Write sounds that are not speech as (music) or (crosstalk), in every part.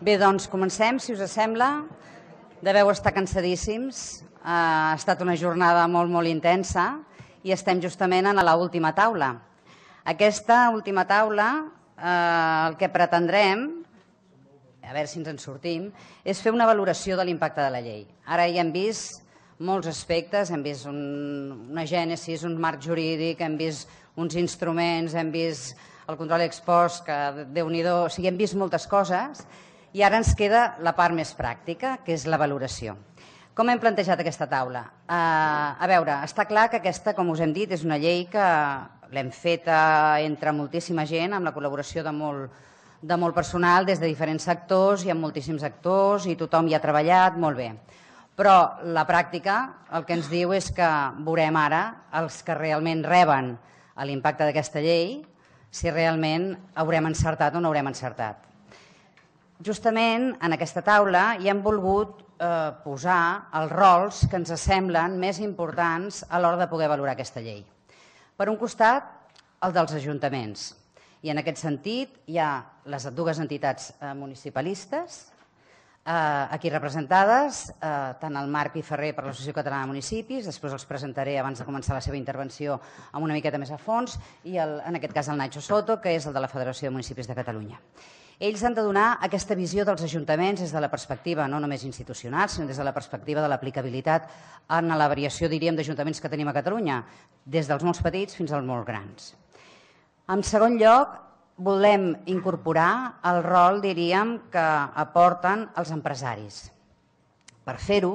Bé, doncs comencem, si us sembla. Deveu estar cansadíssims. Ha estat una jornada molt, molt intensa i estem justament en la última taula. Aquesta última taula, eh, el que pretendrem, a veure si ens en sortim, és fer una valoració de l'impacte de la llei. Ara hi hem vist molts aspectes, hem vist un, una gènesis, un marc jurídic, hem vist uns instruments, hem vist el control expost, que déu nhi o sigui, hem vist moltes coses, i ara ens queda la part més pràctica, que és la valoració. Com hem plantejat aquesta taula? Uh, a veure, està clar que aquesta, com us hem dit, és una llei que l'hem feta entre moltíssima gent, amb la col·laboració de molt, de molt personal, des de diferents sectors, i amb moltíssims actors i tothom hi ha treballat molt bé. Però la pràctica el que ens diu és que veurem ara els que realment reben l'impacte d'aquesta llei, si realment haurem encertat o no haurem encertat. Justament en aquesta taula hi hem volgut eh, posar els rols que ens semblen més importants a l'hora de poder valorar aquesta llei. Per un costat, el dels ajuntaments. I en aquest sentit hi ha les dues entitats eh, municipalistes, eh, aquí representades, eh, tant el Marc i Ferrer per l'Associació Catalana de Municipis, després els presentaré abans de començar la seva intervenció amb una miqueta més a fons, i el, en aquest cas el Nacho Soto, que és el de la Federació de Municipis de Catalunya. Ells han de donar aquesta visió dels ajuntaments des de la perspectiva no només institucional, sinó des de la perspectiva de l'aplicabilitat en la variació, diríem, d'ajuntaments que tenim a Catalunya, des dels molt petits fins als molt grans. En segon lloc, volem incorporar el rol, diríem, que aporten els empresaris. Per fer-ho,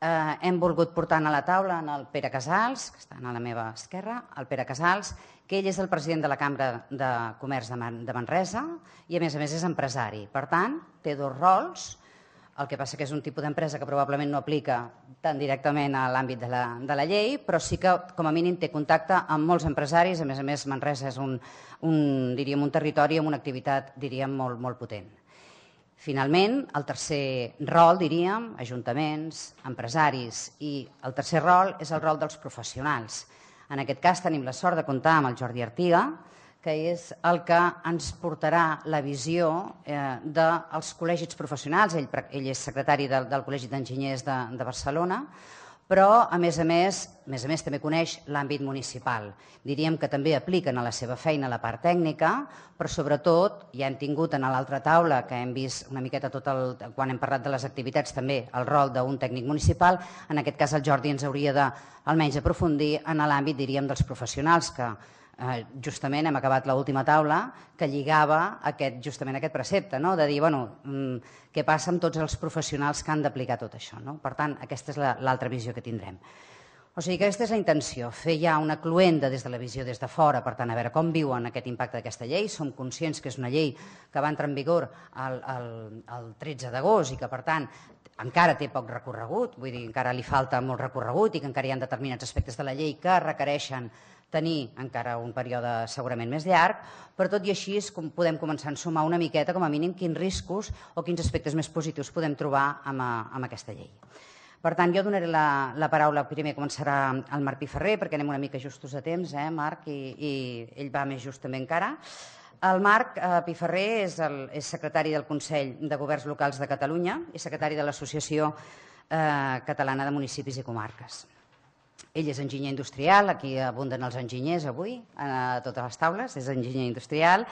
eh, hem volgut portar a la taula en el Pere Casals, que està a la meva esquerra, el Pere Casals, que ell és el president de la Cambra de Comerç de, Man de Manresa i a més a més és empresari. Per tant, té dos rols, el que passa que és un tipus d'empresa que probablement no aplica tan directament a l'àmbit de, la, de la llei, però sí que com a mínim té contacte amb molts empresaris, a més a més Manresa és un, un, diríem, un territori amb una activitat diríem, molt, molt potent. Finalment, el tercer rol, diríem, ajuntaments, empresaris, i el tercer rol és el rol dels professionals. En aquest cas tenim la sort de comptar amb el Jordi Artiga, que és el que ens portarà la visió eh, dels col·legis professionals. Ell, ell és secretari del, del Col·legi d'Enginyers de, de Barcelona, però, a més a més, a més a més també coneix l'àmbit municipal. Diríem que també apliquen a la seva feina la part tècnica, però sobretot ja hem tingut en l'altra taula, que hem vist una miqueta tot el, quan hem parlat de les activitats, també el rol d'un tècnic municipal, en aquest cas el Jordi ens hauria de almenys aprofundir en l'àmbit, diríem, dels professionals que Eh, justament hem acabat l'última última taula que lligava aquest, justament aquest precepte, no? de dir bueno, mm, què passa amb tots els professionals que han d'aplicar tot això. No? Per tant, aquesta és l'altra la, visió que tindrem. O sigui que aquesta és la intenció, fer ja una cluenda des de la visió des de fora, per tant, a veure com viuen aquest impacte d'aquesta llei. Som conscients que és una llei que va entrar en vigor el, el, el 13 d'agost i que, per tant, encara té poc recorregut, vull dir, encara li falta molt recorregut i que encara hi ha determinats aspectes de la llei que requereixen tenir encara un període segurament més llarg, però tot i així podem començar a ensumar una miqueta, com a mínim, quins riscos o quins aspectes més positius podem trobar amb, eh, amb aquesta llei. Per tant, jo donaré la, la paraula, primer començarà el Marc Piferrer, perquè anem una mica justos de temps, eh, Marc, i, i ell va més just també encara. El Marc eh, Piferrer és, el, és secretari del Consell de Governs Locals de Catalunya i secretari de l'Associació eh, Catalana de Municipis i Comarques. Ell és enginyer industrial, aquí abunden els enginyers avui, a totes les taules, és enginyer industrial,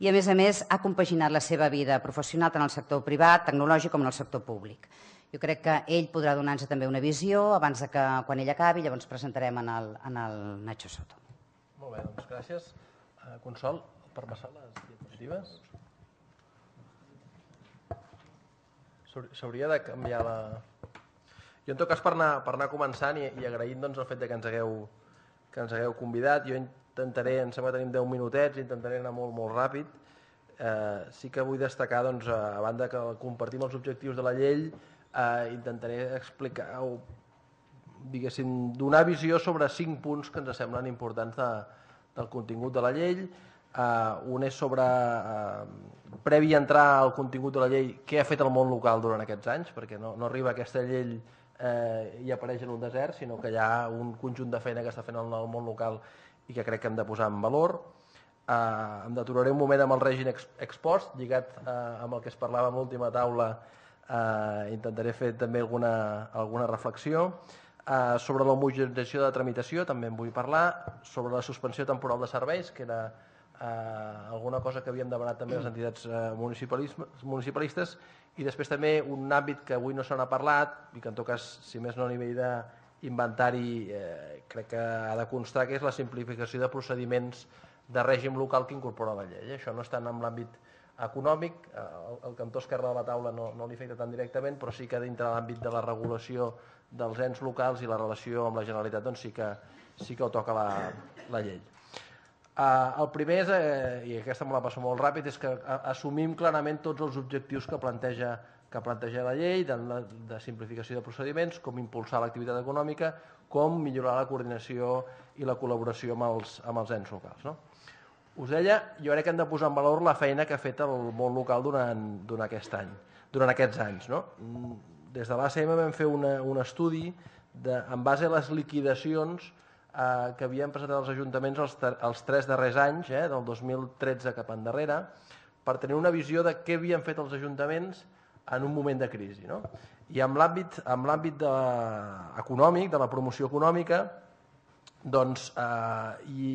i a més a més ha compaginat la seva vida professional tant en el sector privat, tecnològic com en el sector públic. Jo crec que ell podrà donar-nos també una visió abans de que quan ell acabi, llavors presentarem en el, en el Nacho Soto. Molt bé, doncs gràcies. Eh, Consol, per passar les diapositives. S'hauria de canviar la, jo, en tot cas, per anar, per anar començant i, i agraint doncs, el fet de que ens hagueu, que ens hagueu convidat, jo intentaré, em sembla que tenim 10 minutets, intentaré anar molt, molt ràpid. Eh, sí que vull destacar, doncs, a banda que compartim els objectius de la llei, eh, intentaré explicar o diguéssim, donar visió sobre cinc punts que ens semblen importants de, del contingut de la llei. Uh, un és sobre, uh, previ a entrar al contingut de la llei, què ha fet el món local durant aquests anys, perquè no, no arriba aquesta llei eh, i apareix en un desert, sinó que hi ha un conjunt de feina que està fent en el món local i que crec que hem de posar en valor. Eh, em deturaré un moment amb el règim expost, lligat eh, amb el que es parlava en l'última taula, eh, intentaré fer també alguna, alguna reflexió. Eh, sobre l'homogenització de tramitació també en vull parlar, sobre la suspensió temporal de serveis, que era eh, alguna cosa que havíem demanat també a les entitats eh, municipalistes i després també un àmbit que avui no se n'ha parlat i que en tot cas, si més no a nivell d'inventari, eh, crec que ha de constar que és la simplificació de procediments de règim local que incorpora la llei. Eh. Això no està en l'àmbit econòmic, eh, el, el cantó esquerre de la taula no, no l'afecta tan directament, però sí que dintre l'àmbit de la regulació dels ens locals i la relació amb la Generalitat doncs sí que, sí que ho toca la, la llei. Uh, el primer és, eh, i aquesta me la passo molt ràpid, és que eh, assumim clarament tots els objectius que planteja, que planteja la llei de, de simplificació de procediments, com impulsar l'activitat econòmica, com millorar la coordinació i la col·laboració amb els, amb els ens locals. No? Us deia, jo crec que hem de posar en valor la feina que ha fet el món local durant, durant aquest any, durant aquests anys. No? Mm, des de l'ACM vam fer una, un estudi de, en base a les liquidacions eh, que havien presentat els ajuntaments els, els tres darrers anys, eh, del 2013 cap endarrere, per tenir una visió de què havien fet els ajuntaments en un moment de crisi. No? I amb l'àmbit amb l'àmbit de, econòmic, de la promoció econòmica, doncs eh, hi,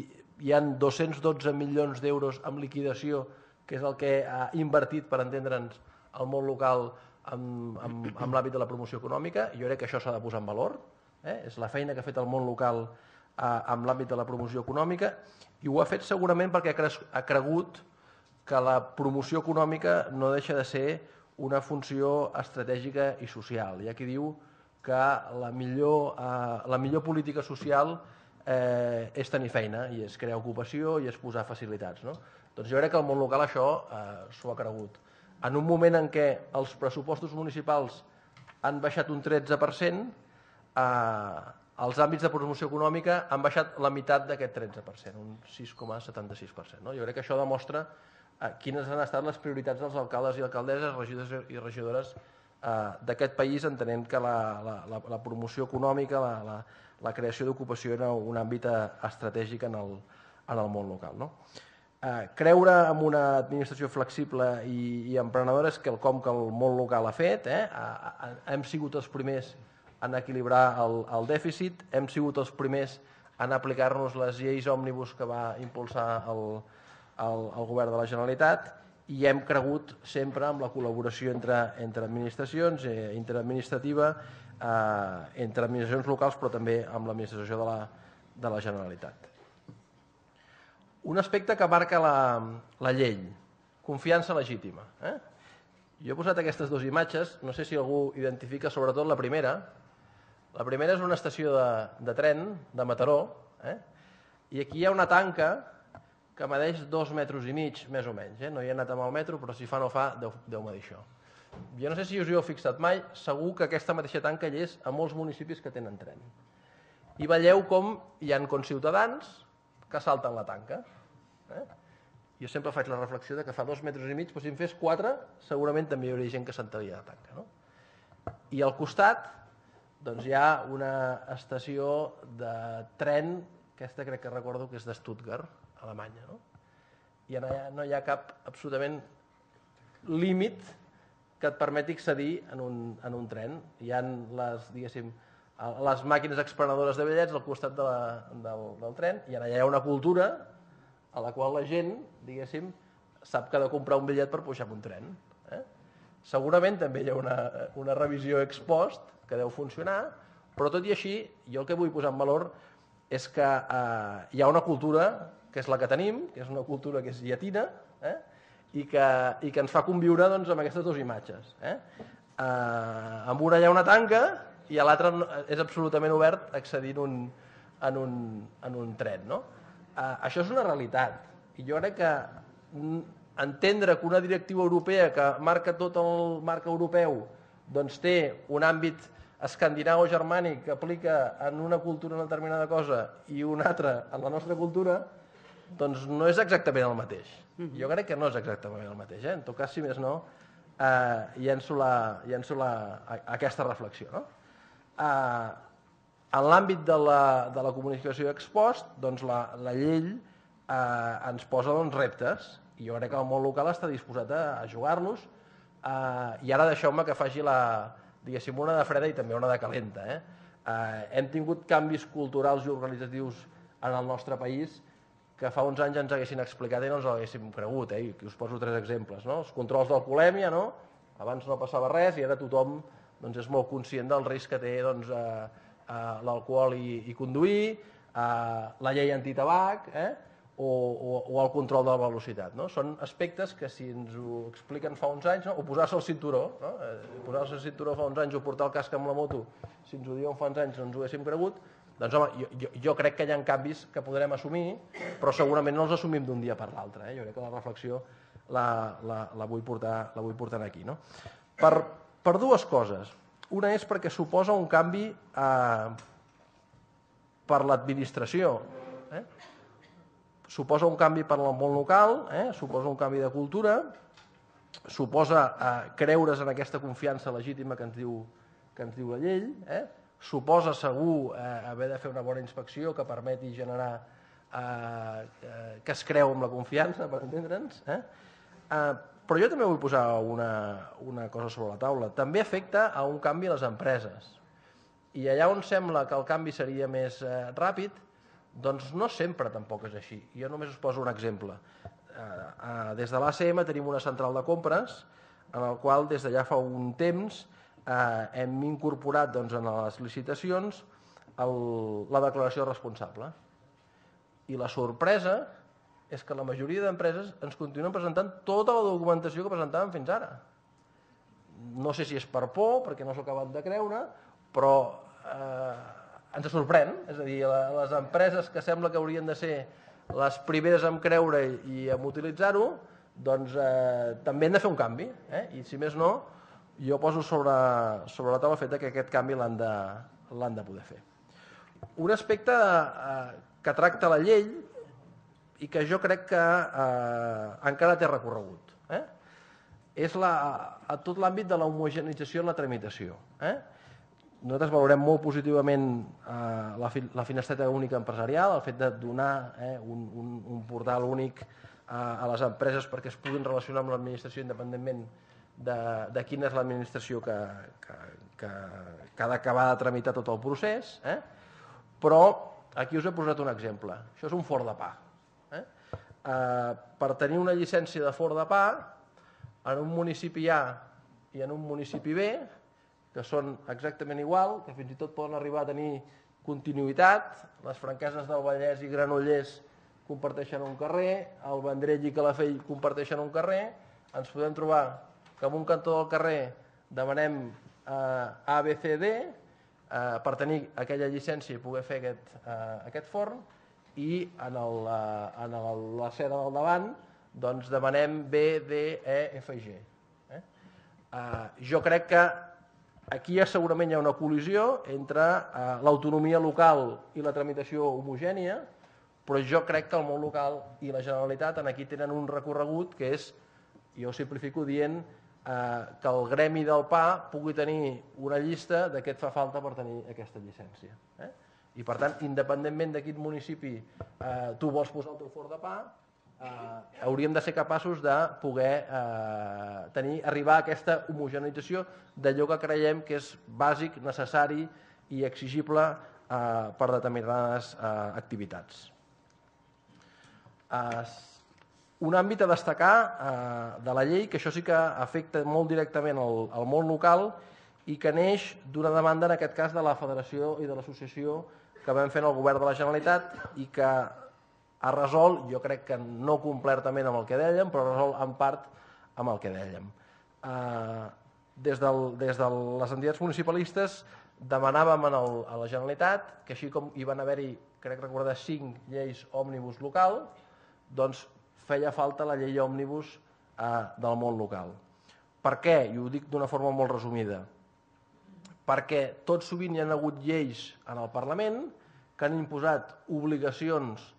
hi han 212 milions d'euros amb liquidació, que és el que ha invertit, per entendre'ns, el món local amb, amb, amb l'àmbit de la promoció econòmica. Jo crec que això s'ha de posar en valor. Eh? És la feina que ha fet el món local amb l'àmbit de la promoció econòmica i ho ha fet segurament perquè ha, ha cregut que la promoció econòmica no deixa de ser una funció estratègica i social. Hi ha qui diu que la millor, eh, la millor política social eh, és tenir feina i és crear ocupació i és posar facilitats. No? Doncs jo crec que el món local això eh, s'ho ha cregut. En un moment en què els pressupostos municipals han baixat un 13%, eh, els àmbits de promoció econòmica han baixat la meitat d'aquest 13%, un 6,76%. No? Jo crec que això demostra eh, quines han estat les prioritats dels alcaldes i alcaldesses, regidors i regidores eh, d'aquest país, entenent que la, la, la, la promoció econòmica, la, la, la creació d'ocupació era un àmbit eh, estratègic en el, en el món local. No? Eh, creure en una administració flexible i, i emprenedora és quelcom que el món local ha fet. Eh? Hem sigut els primers en equilibrar el, el dèficit. Hem sigut els primers en aplicar-nos les lleis òmnibus que va impulsar el, el, el govern de la Generalitat i hem cregut sempre amb la col·laboració entre, entre administracions, eh, interadministrativa, eh, entre administracions locals, però també amb l'administració de, la, de la Generalitat. Un aspecte que marca la, la llei, confiança legítima. Eh? Jo he posat aquestes dues imatges, no sé si algú identifica sobretot la primera, la primera és una estació de, de tren, de Mataró, eh? i aquí hi ha una tanca que medeix dos metres i mig, més o menys. Eh? No hi he anat amb el metro, però si fa no fa, deu, deu medir això. Jo no sé si us hi heu fixat mai, segur que aquesta mateixa tanca hi és a molts municipis que tenen tren. I veieu com hi han conciutadans que salten la tanca. Eh? Jo sempre faig la reflexió de que fa dos metres i mig, però si en fes quatre, segurament també hi hauria gent que saltaria la tanca. No? I al costat doncs hi ha una estació de tren, aquesta crec que recordo que és de Stuttgart, Alemanya, no? I allà no hi ha cap absolutament límit que et permeti accedir en un, en un tren. Hi ha les, diguéssim, les màquines exprenedores de bitllets al costat de la, del, del tren i allà hi ha una cultura a la qual la gent, diguéssim, sap que ha de comprar un bitllet per pujar en un tren. Segurament també hi ha una, una revisió ex post que deu funcionar, però tot i així, jo el que vull posar en valor és que eh, hi ha una cultura que és la que tenim, que és una cultura que és llatina, eh? I, que, i que ens fa conviure doncs, amb aquestes dues imatges. Eh? Eh, amb una hi ha una tanca i a l'altra és absolutament obert accedint un, en un, en un tren. No? Eh, això és una realitat i jo crec que entendre que una directiva europea que marca tot el marc europeu doncs té un àmbit escandinau o germànic que aplica en una cultura una determinada cosa i una altra en la nostra cultura, doncs no és exactament el mateix. Mhm. Jo crec que no és exactament el mateix. Eh? En tot cas, si més no, eh, llenço, la, llenço la, a, aquesta reflexió. No? Eh, en l'àmbit de, la, de la comunicació expost, doncs la, la llei eh, ens posa doncs, reptes i jo crec que el món local està disposat a, a jugar-los eh, i ara deixeu-me que faci la, diguéssim, una de freda i també una de calenta. Eh? Eh, hem tingut canvis culturals i organitzatius en el nostre país que fa uns anys ens haguessin explicat i no ens haguéssim cregut. Eh? I us poso tres exemples. No? Els controls d'alcoholèmia, no? abans no passava res i ara tothom doncs, és molt conscient del risc que té doncs, eh, eh, l'alcohol i, i conduir, eh, la llei antitabac... Eh? o, o, o el control de la velocitat. No? Són aspectes que si ens ho expliquen fa uns anys, no? o posar-se el cinturó, no? eh, posar-se el cinturó fa uns anys o portar el casc amb la moto, si ens ho diuen fa uns anys no ens ho haguéssim cregut, doncs home, jo, jo, jo crec que hi ha canvis que podrem assumir, però segurament no els assumim d'un dia per l'altre. Eh? Jo crec que la reflexió la, la, la, vull, portar, la vull portar aquí. No? Per, per dues coses. Una és perquè suposa un canvi eh, per l'administració. Eh? suposa un canvi per al món local, eh? suposa un canvi de cultura, suposa eh, creure's en aquesta confiança legítima que ens diu, que ens diu la llei, eh? suposa segur eh, haver de fer una bona inspecció que permeti generar eh, eh, que es creu amb la confiança, per entendre'ns, eh? eh? però jo també vull posar una, una cosa sobre la taula. També afecta a un canvi a les empreses. I allà on sembla que el canvi seria més eh, ràpid, doncs no sempre tampoc és així. Jo només us poso un exemple. Eh, eh, des de l'ACM tenim una central de compres en el qual des d'allà fa un temps eh, hem incorporat doncs, en les licitacions el, la declaració responsable. I la sorpresa és que la majoria d'empreses ens continuen presentant tota la documentació que presentaven fins ara. No sé si és per por, perquè no s'ho acabat de creure, però eh, ens sorprèn, és a dir, les empreses que sembla que haurien de ser les primeres en creure i en utilitzar-ho, doncs eh, també hem de fer un canvi, eh? i si més no, jo poso sobre, sobre la taula fet que aquest canvi l'han de, de poder fer. Un aspecte eh, que tracta la llei i que jo crec que eh, encara té recorregut, eh? és la, a tot l'àmbit de l'homogenització en la tramitació. Eh? nosaltres valorem molt positivament eh, la, la finestreta única empresarial, el fet de donar eh, un, un, un portal únic eh, a les empreses perquè es puguin relacionar amb l'administració independentment de, de quina és l'administració que, que, que, ha d'acabar de tramitar tot el procés. Eh? Però aquí us he posat un exemple. Això és un fort de pa. Eh? Eh, per tenir una llicència de fort de pa, en un municipi A i en un municipi B, que són exactament igual, que fins i tot poden arribar a tenir continuïtat. Les franqueses del Vallès i Granollers comparteixen un carrer, el Vendrell i Calafell comparteixen un carrer, ens podem trobar que en un cantó del carrer demanem eh, ABCD eh, per tenir aquella llicència i poder fer aquest, eh, aquest forn i en, el, eh, en el, la seda del davant doncs demanem B, D, E, F, G. Eh? Eh, jo crec que Aquí ja segurament hi ha una col·lisió entre eh, l'autonomia local i la tramitació homogènia, però jo crec que el món local i la Generalitat en aquí tenen un recorregut que és, jo ho simplifico dient, eh, que el gremi del pa pugui tenir una llista de què et fa falta per tenir aquesta llicència. Eh? I per tant, independentment de quin municipi eh, tu vols posar el teu forn de pa, eh, hauríem de ser capaços de poder eh, tenir, arribar a aquesta homogeneïtació d'allò que creiem que és bàsic, necessari i exigible eh, per determinades eh, activitats. un àmbit a destacar eh, de la llei, que això sí que afecta molt directament el món local i que neix d'una demanda, en aquest cas, de la Federació i de l'Associació que vam fer en el Govern de la Generalitat i que ha resolt, jo crec que no completament amb el que dèiem, però resol en part amb el que dèiem. Eh, des de des de les entitats municipalistes demanàvem en el, a la Generalitat que així com hi van haver-hi, crec recordar, cinc lleis òmnibus local, doncs feia falta la llei òmnibus eh, del món local. Per què? I ho dic d'una forma molt resumida. Perquè tot sovint hi ha hagut lleis en el Parlament que han imposat obligacions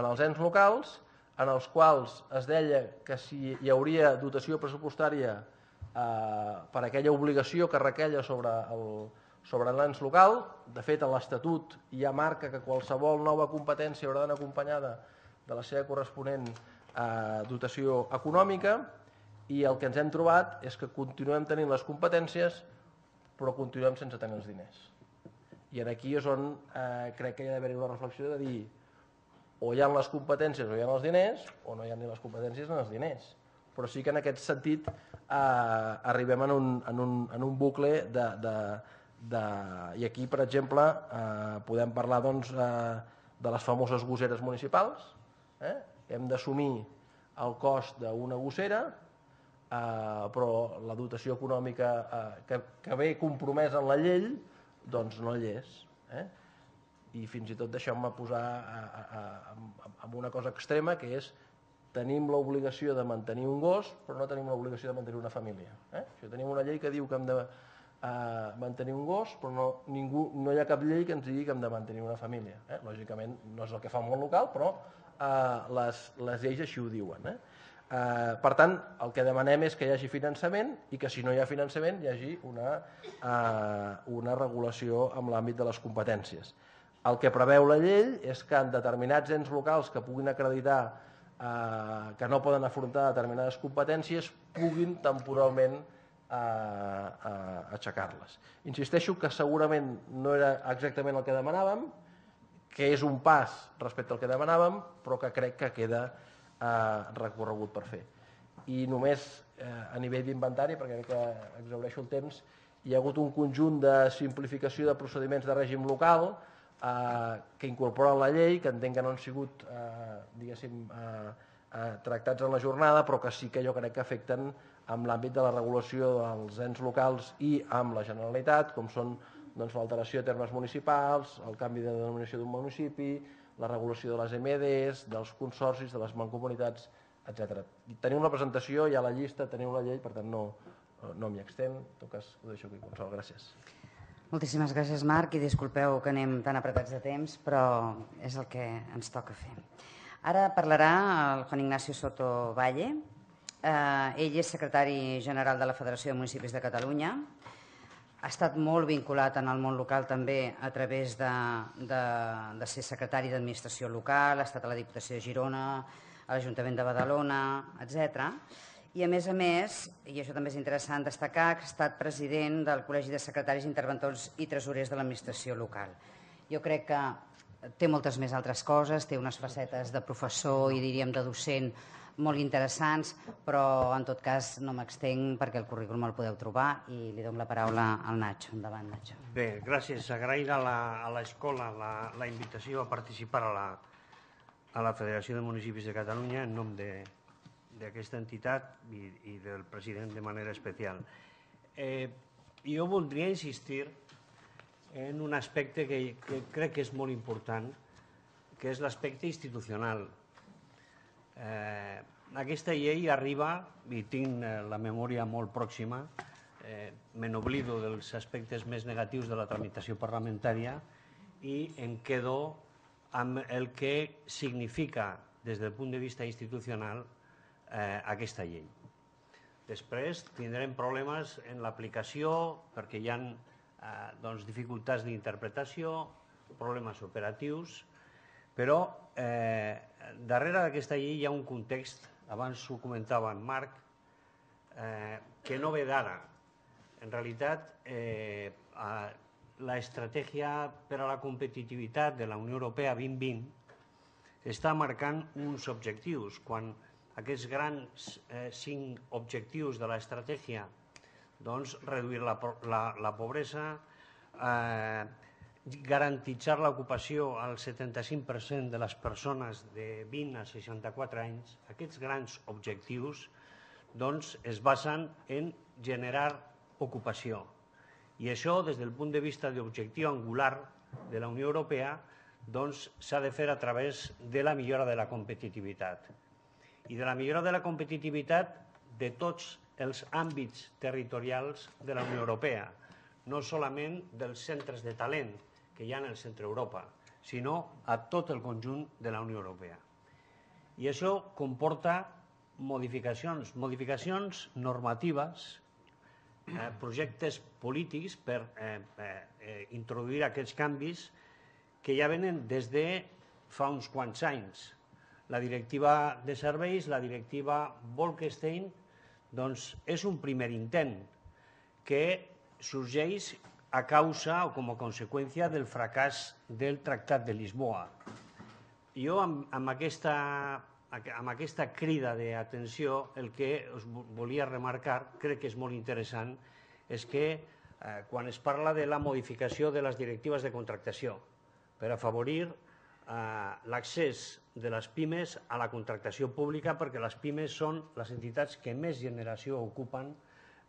en els ens locals, en els quals es deia que si hi hauria dotació pressupostària eh, per aquella obligació que requella sobre el, sobre l'ens local. De fet, a l'Estatut hi ha marca que qualsevol nova competència haurà d'anar acompanyada de la seva corresponent eh, dotació econòmica i el que ens hem trobat és que continuem tenint les competències però continuem sense tenir els diners. I en aquí és on eh, crec que hi ha d'haver una reflexió de dir o hi ha les competències o hi ha els diners, o no hi ha ni les competències ni els diners. Però sí que en aquest sentit eh, arribem en un, en un, en un bucle de, de, de... I aquí, per exemple, eh, podem parlar doncs, eh, de les famoses gosseres municipals. Eh? Hem d'assumir el cost d'una gossera, eh, però la dotació econòmica eh, que, que ve compromesa en la llei doncs no hi és. Eh? i fins i tot deixeu-me posar en una cosa extrema que és tenim l'obligació de mantenir un gos però no tenim l'obligació de mantenir una família. Eh? tenim una llei que diu que hem de eh, mantenir un gos però no, ningú, no hi ha cap llei que ens digui que hem de mantenir una família. Eh? Lògicament no és el que fa el món local però eh, les, les lleis així ho diuen. Eh? Eh, per tant, el que demanem és que hi hagi finançament i que si no hi ha finançament hi hagi una, eh, una regulació amb l'àmbit de les competències. El que preveu la llei és que en determinats ens locals que puguin acreditar eh, que no poden afrontar determinades competències puguin temporalment eh, eh, aixecar-les. Insisteixo que segurament no era exactament el que demanàvem, que és un pas respecte al que demanàvem, però que crec que queda eh, recorregut per fer. I només eh, a nivell d'inventari, perquè crec que exaureixo el temps, hi ha hagut un conjunt de simplificació de procediments de règim local, eh, que incorporen la llei, que entenc que no han sigut, eh, eh, eh, tractats en la jornada, però que sí que jo crec que afecten amb l'àmbit de la regulació dels ens locals i amb la Generalitat, com són doncs, l'alteració de termes municipals, el canvi de denominació d'un municipi, la regulació de les MEDs, dels consorcis, de les mancomunitats, etc. Teniu la presentació, hi ha la llista, teniu la llei, per tant no, no m'hi extén. En tot cas, ho deixo aquí, Consol. Gràcies. Moltíssimes gràcies, Marc, i disculpeu que anem tan apretats de temps, però és el que ens toca fer. Ara parlarà el Juan Ignacio Soto Valle. Eh, ell és secretari general de la Federació de Municipis de Catalunya ha estat molt vinculat en el món local també a través de, de, de ser secretari d'administració local, ha estat a la Diputació de Girona, a l'Ajuntament de Badalona, etc. I a més a més, i això també és interessant destacar, que ha estat president del Col·legi de Secretaris, Interventors i Tresorers de l'Administració Local. Jo crec que té moltes més altres coses, té unes facetes de professor i diríem de docent molt interessants, però en tot cas no m'extenc perquè el currículum el podeu trobar i li dono la paraula al Nacho. Endavant, Nacho. Bé, gràcies. Agrair a l'escola la, la, la invitació a participar a la, a la Federació de Municipis de Catalunya en nom de, d'aquesta entitat i, i del president de manera especial. Eh, jo voldria insistir en un aspecte que, que crec que és molt important, que és l'aspecte institucional. Eh, aquesta llei arriba, i tinc eh, la memòria molt pròxima, eh, me n'oblido dels aspectes més negatius de la tramitació parlamentària i em quedo amb el que significa des del punt de vista institucional eh, aquesta llei. Després tindrem problemes en l'aplicació perquè hi ha eh, doncs, dificultats d'interpretació, problemes operatius, però eh, darrere d'aquesta llei hi ha un context, abans ho comentava en Marc, eh, que no ve d'ara. En realitat, eh, a, la estratègia per a la competitivitat de la Unió Europea 2020 està marcant uns objectius. Quan aquests grans eh, cinc objectius de l'estratègia, doncs reduir la, la, la pobresa, eh, garantitzar l'ocupació al 75% de les persones de 20 a 64 anys, aquests grans objectius doncs, es basen en generar ocupació. I això, des del punt de vista d'objectiu angular de la Unió Europea, doncs, s'ha doncs, de fer a través de la millora de la competitivitat i de la millora de la competitivitat de tots els àmbits territorials de la Unió Europea, no solament dels centres de talent que hi ha en el centre Europa, sinó a tot el conjunt de la Unió Europea. I això comporta modificacions, modificacions normatives, eh, projectes polítics per eh, eh, introduir aquests canvis que ja venen des de fa uns quants anys, la directiva de serveis, la directiva Volkestein, doncs és un primer intent que sorgeix a causa o com a conseqüència del fracàs del Tractat de Lisboa. Jo amb, amb, aquesta, amb aquesta crida d'atenció el que us volia remarcar, crec que és molt interessant, és que eh, quan es parla de la modificació de les directives de contractació per afavorir Eh, l'accés de les pimes a la contractació pública perquè les pimes són les entitats que més generació ocupen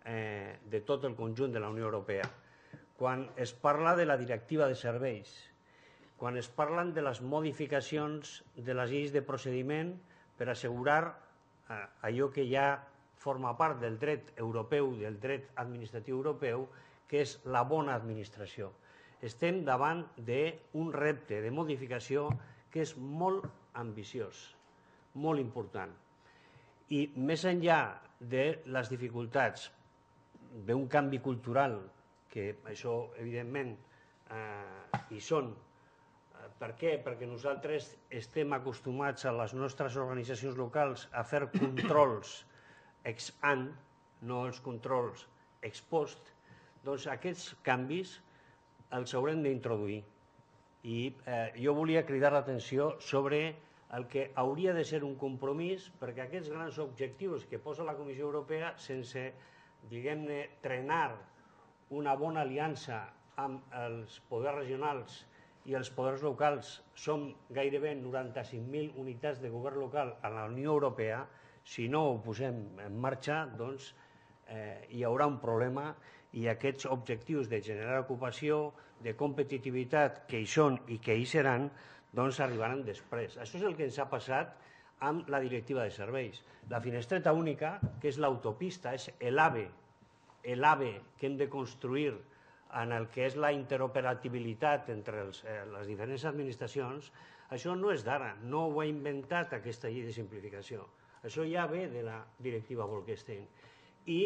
eh, de tot el conjunt de la Unió Europea. Quan es parla de la directiva de serveis, quan es parlen de les modificacions de les lleis de procediment per assegurar eh, allò que ja forma part del dret europeu, del dret administratiu europeu, que és la bona administració estem davant d'un repte de modificació que és molt ambiciós, molt important. I més enllà de les dificultats d'un canvi cultural, que això evidentment eh, hi són, per què? Perquè nosaltres estem acostumats a les nostres organitzacions locals a fer controls ex ante, no els controls ex post, doncs aquests canvis els haurem d'introduir. I eh, jo volia cridar l'atenció sobre el que hauria de ser un compromís perquè aquests grans objectius que posa la Comissió Europea sense, diguem-ne, trenar una bona aliança amb els poders regionals i els poders locals som gairebé 95.000 unitats de govern local a la Unió Europea, si no ho posem en marxa, doncs eh, hi haurà un problema i aquests objectius de generar ocupació, de competitivitat que hi són i que hi seran, doncs arribaran després. Això és el que ens ha passat amb la directiva de serveis. La finestreta única, que és l'autopista, és l'AVE, l'AVE que hem de construir en el que és la interoperabilitat entre els, eh, les diferents administracions, això no és d'ara, no ho ha inventat aquesta llei de simplificació. Això ja ve de la directiva Volkestein. I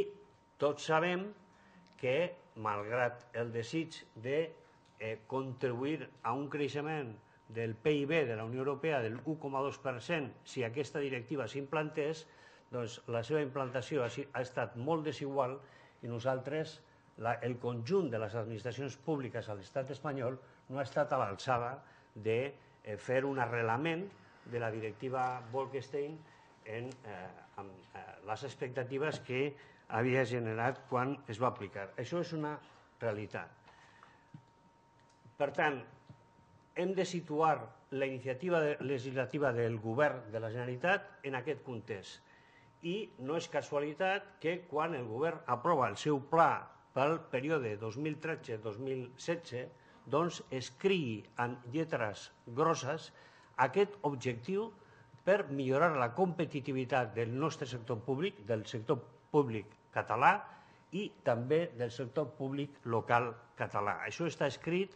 tots sabem que, malgrat el desig de eh, contribuir a un creixement del PIB de la Unió Europea del 1,2% si aquesta directiva s'implantés, doncs la seva implantació ha, ha estat molt desigual i nosaltres, la, el conjunt de les administracions públiques a l'estat espanyol no ha estat a l'alçada de eh, fer un arrelament de la directiva Bolkestein en, eh, amb eh, les expectatives que havia generat quan es va aplicar. Això és una realitat. Per tant, hem de situar la iniciativa legislativa del govern de la Generalitat en aquest context. I no és casualitat que quan el govern aprova el seu pla pel període 2013-2016, doncs es criï en lletres grosses aquest objectiu per millorar la competitivitat del nostre sector públic, del sector públic català i també del sector públic local català. Això està escrit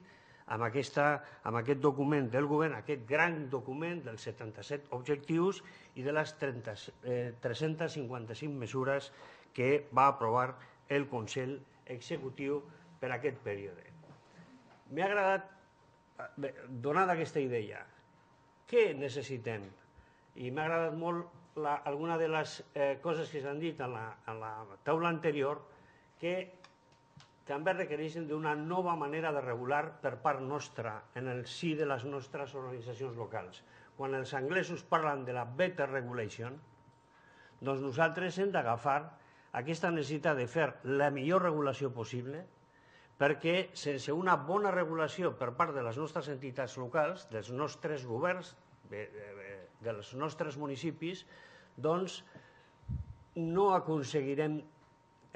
amb, aquesta, amb aquest document del govern, aquest gran document dels 77 objectius i de les 30, eh, 355 mesures que va aprovar el Consell Executiu per aquest període. M'ha agradat, eh, donada aquesta idea, què necessitem? I m'ha agradat molt la, alguna de les eh, coses que s'han dit en la, en la taula anterior que també requereixen d'una nova manera de regular per part nostra en el sí de les nostres organitzacions locals. Quan els anglesos parlen de la better regulation, doncs nosaltres hem d'agafar aquesta necessitat de fer la millor regulació possible perquè sense una bona regulació per part de les nostres entitats locals, dels nostres governs, Eh, eh, dels nostres municipis, doncs no aconseguirem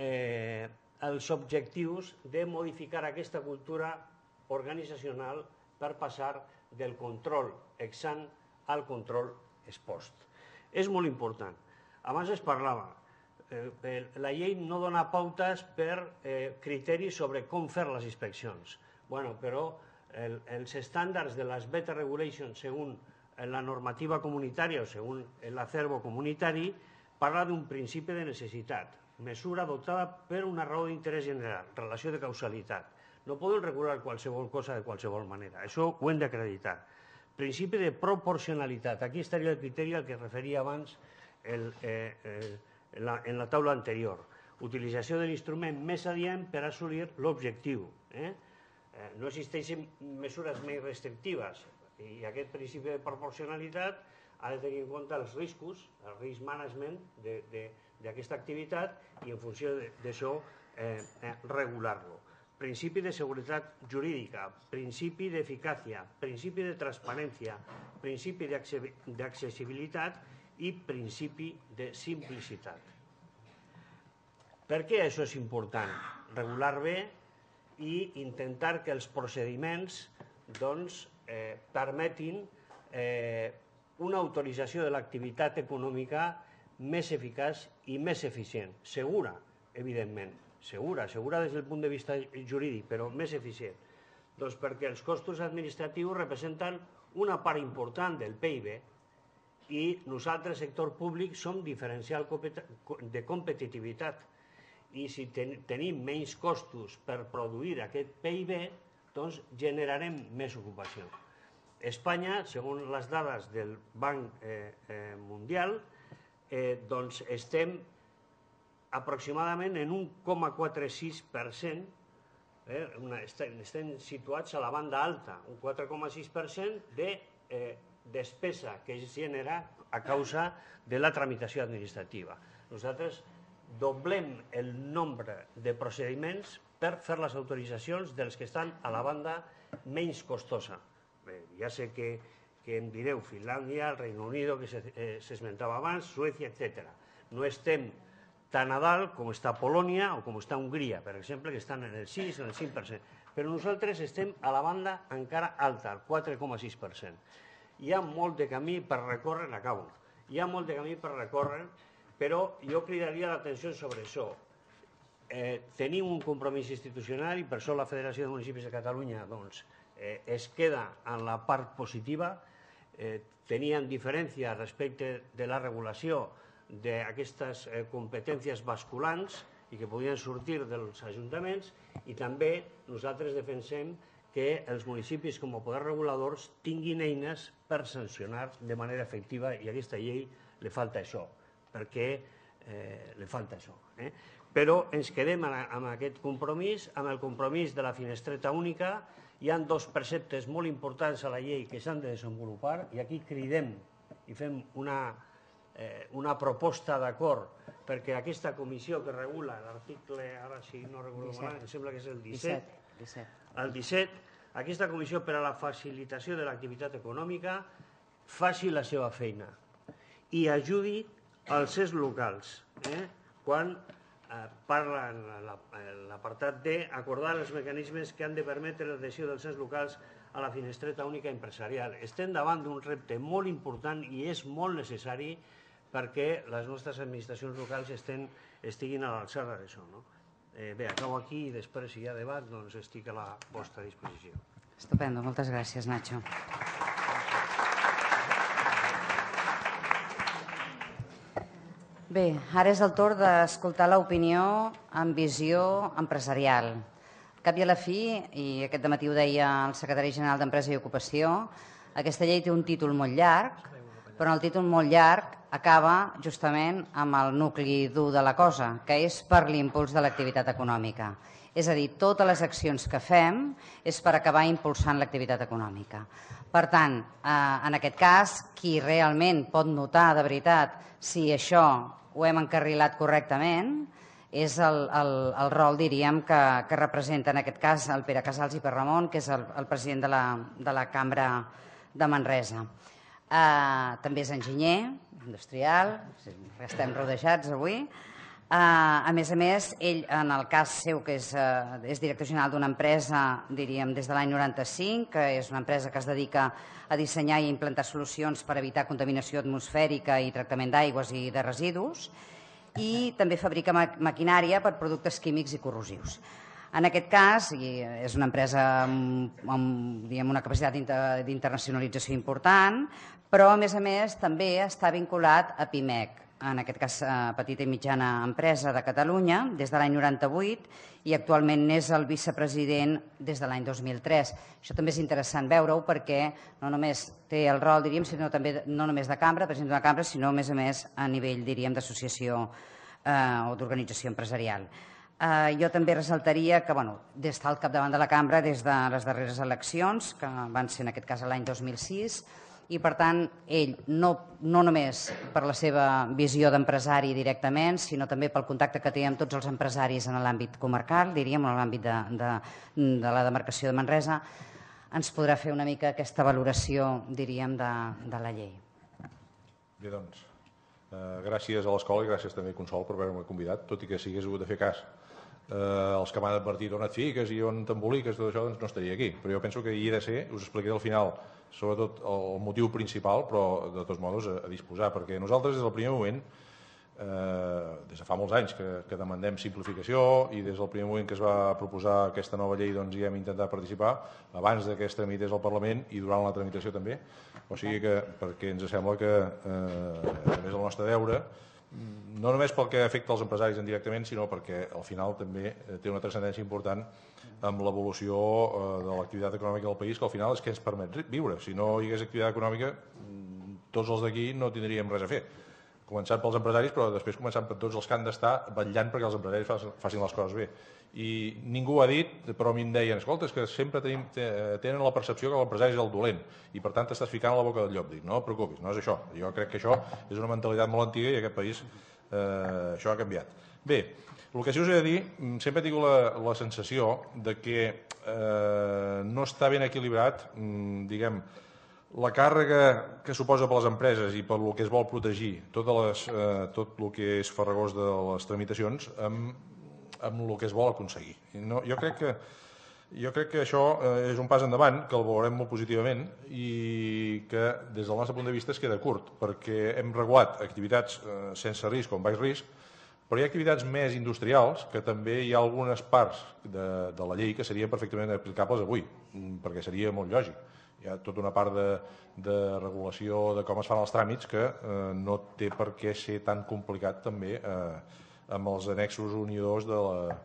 eh, els objectius de modificar aquesta cultura organitzacional per passar del control exant al control expost. És molt important. Abans es parlava, eh, la llei no dona pautes per eh, criteris sobre com fer les inspeccions. Bueno, però el, els estàndards de les beta regulations segons en la normativa comunitària o segons el acervo comunitari parla d'un principi de necessitat, mesura adoptada per una raó d'interès general, relació de causalitat. No podem regular qualsevol cosa de qualsevol manera, això ho hem d'acreditar. Principi de proporcionalitat, aquí estaria el criteri al que referia abans el, eh, eh, la, en la taula anterior. Utilització de l'instrument més adient per assolir l'objectiu. Eh? Eh, no existeixen mesures més restrictives, i aquest principi de proporcionalitat ha de tenir en compte els riscos, el risk management d'aquesta activitat i en funció d'això eh, eh, regular-lo. Principi de seguretat jurídica, principi d'eficàcia, principi de transparència, principi d'accessibilitat i principi de simplicitat. Per què això és important? Regular bé i intentar que els procediments doncs, eh, permetin eh, una autorització de l'activitat econòmica més eficaç i més eficient, segura, evidentment, segura, segura des del punt de vista jurídic, però més eficient. Doncs perquè els costos administratius representen una part important del PIB i nosaltres, sector públic, som diferencial de competitivitat. I si ten tenim menys costos per produir aquest PIB, doncs generarem més ocupació. Espanya, segons les dades del Banc eh, eh, Mundial, eh, doncs estem aproximadament en un 1,46%, eh, una, estem, estem situats a la banda alta, un 4,6% de eh, despesa que es genera a causa de la tramitació administrativa. Nosaltres doblem el nombre de procediments per fer les autoritzacions dels que estan a la banda menys costosa. ja sé que, que em direu Finlàndia, el Reino Unido, que eh, s'esmentava eh, abans, Suècia, etc. No estem tan a dalt com està Polònia o com està Hongria, per exemple, que estan en el 6, en el 5%. Però nosaltres estem a la banda encara alta, al 4,6%. Hi ha molt de camí per recórrer, acabo, hi ha molt de camí per recórrer, però jo cridaria l'atenció sobre això eh, tenim un compromís institucional i per això la Federació de Municipis de Catalunya doncs, eh, es queda en la part positiva. Eh, tenien diferència respecte de la regulació d'aquestes eh, competències basculants i que podien sortir dels ajuntaments i també nosaltres defensem que els municipis com a poder reguladors tinguin eines per sancionar de manera efectiva i a aquesta llei li falta això, perquè eh, li falta això. Eh? però ens quedem amb aquest compromís, amb el compromís de la finestreta única. Hi han dos preceptes molt importants a la llei que s'han de desenvolupar i aquí cridem i fem una, eh, una proposta d'acord perquè aquesta comissió que regula l'article, ara si no recordo 17. em sembla que és el 17, 17, 17. el 17, aquesta comissió per a la facilitació de l'activitat econòmica faci la seva feina i ajudi als ens locals eh, quan Eh, parla en l'apartat D, acordar els mecanismes que han de permetre l'adhesió dels ens locals a la finestreta única empresarial. Estem davant d'un repte molt important i és molt necessari perquè les nostres administracions locals estem, estiguin a l'alçada d'això. No? Eh, bé, acabo aquí i després, si hi ha debat, doncs estic a la vostra disposició. Estupendo, moltes gràcies, Nacho. Bé, ara és el torn d'escoltar l'opinió amb visió empresarial. Cap i a la fi, i aquest dematí ho deia el secretari general d'Empresa i Ocupació, aquesta llei té un títol molt llarg, però el títol molt llarg acaba justament amb el nucli dur de la cosa, que és per l'impuls de l'activitat econòmica. És a dir, totes les accions que fem és per acabar impulsant l'activitat econòmica. Per tant, eh, en aquest cas, qui realment pot notar de veritat si això ho hem encarrilat correctament, és el, el, el rol, diríem, que, que representa en aquest cas el Pere Casals i Per Ramon, que és el, el president de la, de la Cambra de Manresa. Uh, també és enginyer industrial, estem rodejats avui, Ah, a més a més, ell, en el cas seu, que és, eh, és director general d'una empresa, diríem, des de l'any 95, que és una empresa que es dedica a dissenyar i implantar solucions per evitar contaminació atmosfèrica i tractament d'aigües i de residus, i també fabrica ma maquinària per productes químics i corrosius. En aquest cas, i eh, és una empresa amb, amb diguem, una capacitat d'internacionalització important, però a més a més també està vinculat a PIMEC, en aquest cas eh, petita i mitjana empresa de Catalunya, des de l'any 98 i actualment n'és el vicepresident des de l'any 2003. Això també és interessant veure-ho perquè no només té el rol, diríem, sinó també no només de cambra, president d'una cambra, sinó a més a més a nivell, diríem, d'associació eh, o d'organització empresarial. Eh, jo també ressaltaria que bueno, d'estar al capdavant de la cambra des de les darreres eleccions, que van ser en aquest cas l'any 2006, i per tant ell no, no només per la seva visió d'empresari directament sinó també pel contacte que té amb tots els empresaris en l'àmbit comarcal, diríem, en l'àmbit de, de, de la demarcació de Manresa, ens podrà fer una mica aquesta valoració, diríem, de, de la llei. Bé, doncs, eh, gràcies a l'escola i gràcies també a Consol per haver-me convidat, tot i que si hagués hagut de fer cas eh, els que m'han advertit on et fiques i on t'emboliques, tot això, doncs no estaria aquí. Però jo penso que hi he de ser, us explicaré al final, sobretot el motiu principal, però de tots modos a, a disposar, perquè nosaltres des del primer moment, eh, des de fa molts anys que, que demandem simplificació i des del primer moment que es va proposar aquesta nova llei doncs hi hem intentat participar, abans d'aquesta que es tramités al Parlament i durant la tramitació també, o sigui que perquè ens sembla que eh, és el nostre deure no només pel que afecta els empresaris indirectament, sinó perquè al final també eh, té una transcendència important amb l'evolució eh, de l'activitat econòmica del país, que al final és que ens permet viure. Si no hi hagués activitat econòmica, mm, tots els d'aquí no tindríem res a fer començant pels empresaris, però després començant per tots els que han d'estar vetllant perquè els empresaris facin les coses bé. I ningú ha dit, però a mi em deien, escolta, és que sempre tenim, tenen la percepció que l'empresari és el dolent i per tant t'estàs ficant a la boca del llop. Dic, no et preocupis, no és això. Jo crec que això és una mentalitat molt antiga i aquest país eh, això ha canviat. Bé, el que sí us he de dir, mm, sempre tinc la, la sensació de que eh, no està ben equilibrat, mm, diguem, la càrrega que suposa per les empreses i per el que es vol protegir totes les, eh, tot el que és farragós de les tramitacions amb, amb el que es vol aconseguir. No, jo, crec que, jo crec que això eh, és un pas endavant, que el veurem molt positivament i que des del nostre punt de vista es queda curt, perquè hem regulat activitats eh, sense risc o amb baix risc, però hi ha activitats més industrials que també hi ha algunes parts de, de la llei que serien perfectament aplicables avui, perquè seria molt lògic hi ha tota una part de, de regulació de com es fan els tràmits que eh, no té per què ser tan complicat també eh, amb els annexos unidors de la,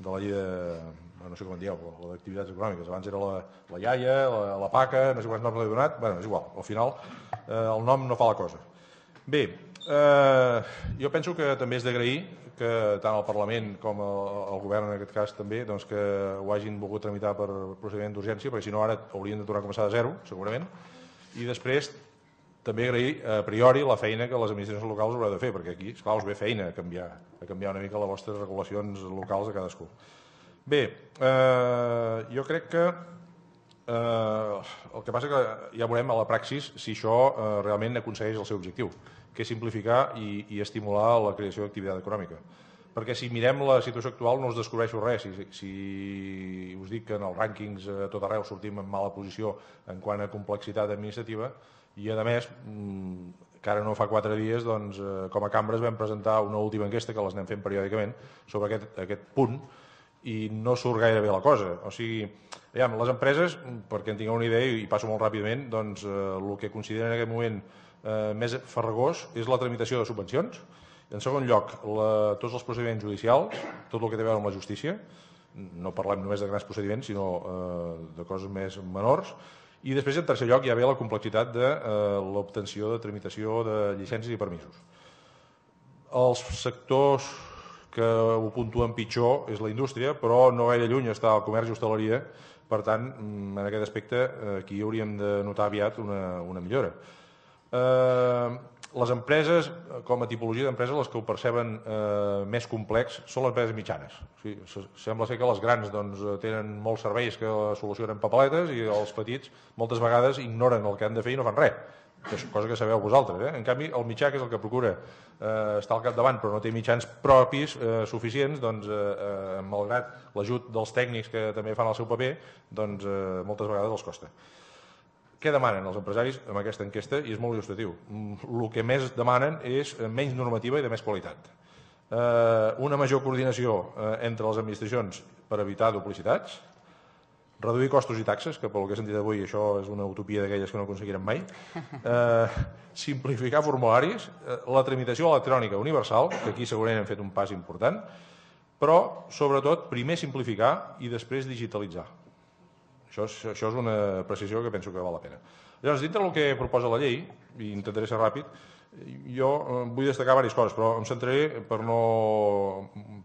de la llei de, no sé com en dieu, la d'activitats econòmiques. Abans era la, la iaia, la, la paca, no sé quants noms li he donat, bueno, és igual, al final eh, el nom no fa la cosa. Bé, eh, jo penso que també és d'agrair que tant el Parlament com el, govern en aquest cas també doncs, que ho hagin volgut tramitar per procediment d'urgència perquè si no ara haurien de tornar a començar de zero segurament i després també agrair a priori la feina que les administracions locals haureu de fer perquè aquí, esclar, us ve feina a canviar a canviar una mica les vostres regulacions locals de cadascú bé, eh, jo crec que eh, el que passa que ja veurem a la praxis si això eh, realment aconsegueix el seu objectiu que és simplificar i, i estimular la creació d'activitat econòmica. Perquè si mirem la situació actual no us descobreixo res. Si, si us dic que en els rànquings a tot arreu sortim en mala posició en quant a complexitat administrativa i, a més, mm, que ara no fa quatre dies, doncs, eh, com a cambres vam presentar una última enquesta, que les anem fent periòdicament, sobre aquest, aquest punt, i no surt gaire bé la cosa. O sigui, aviam, les empreses, perquè en tingueu una idea i passo molt ràpidament, doncs eh, el que consideren en aquest moment eh, més farragós és la tramitació de subvencions. En segon lloc, la, tots els procediments judicials, tot el que té a veure amb la justícia, no parlem només de grans procediments, sinó eh, de coses més menors, i després, en tercer lloc, ha bé la complexitat de eh, l'obtenció de tramitació de llicències i permisos. Els sectors que ho puntuen pitjor és la indústria, però no gaire lluny està el comerç i hostaleria, per tant, mm, en aquest aspecte, eh, aquí hauríem de notar aviat una, una millora. Eh, les empreses, com a tipologia d'empreses, les que ho perceben eh, més complex són les empreses mitjanes. O sigui, sembla ser que les grans doncs, eh, tenen molts serveis que solucionen papeletes i els petits moltes vegades ignoren el que han de fer i no fan res. Que és cosa que sabeu vosaltres. Eh? En canvi, el mitjà, que és el que procura eh, estar al capdavant però no té mitjans propis eh, suficients, doncs, eh, eh malgrat l'ajut dels tècnics que també fan el seu paper, doncs, eh, moltes vegades els costa. Què demanen els empresaris amb aquesta enquesta? I és molt il·lustratiu. Mm, el que més demanen és eh, menys normativa i de més qualitat. Eh, una major coordinació eh, entre les administracions per evitar duplicitats, reduir costos i taxes, que pel que he sentit avui això és una utopia d'aquelles que no aconseguirem mai, eh, simplificar formularis, eh, la tramitació electrònica universal, que aquí segurament hem fet un pas important, però, sobretot, primer simplificar i després digitalitzar això és, això és una precisió que penso que val la pena. Llavors, dintre del que proposa la llei, i intentaré ser ràpid, jo eh, vull destacar diverses coses, però em centraré per no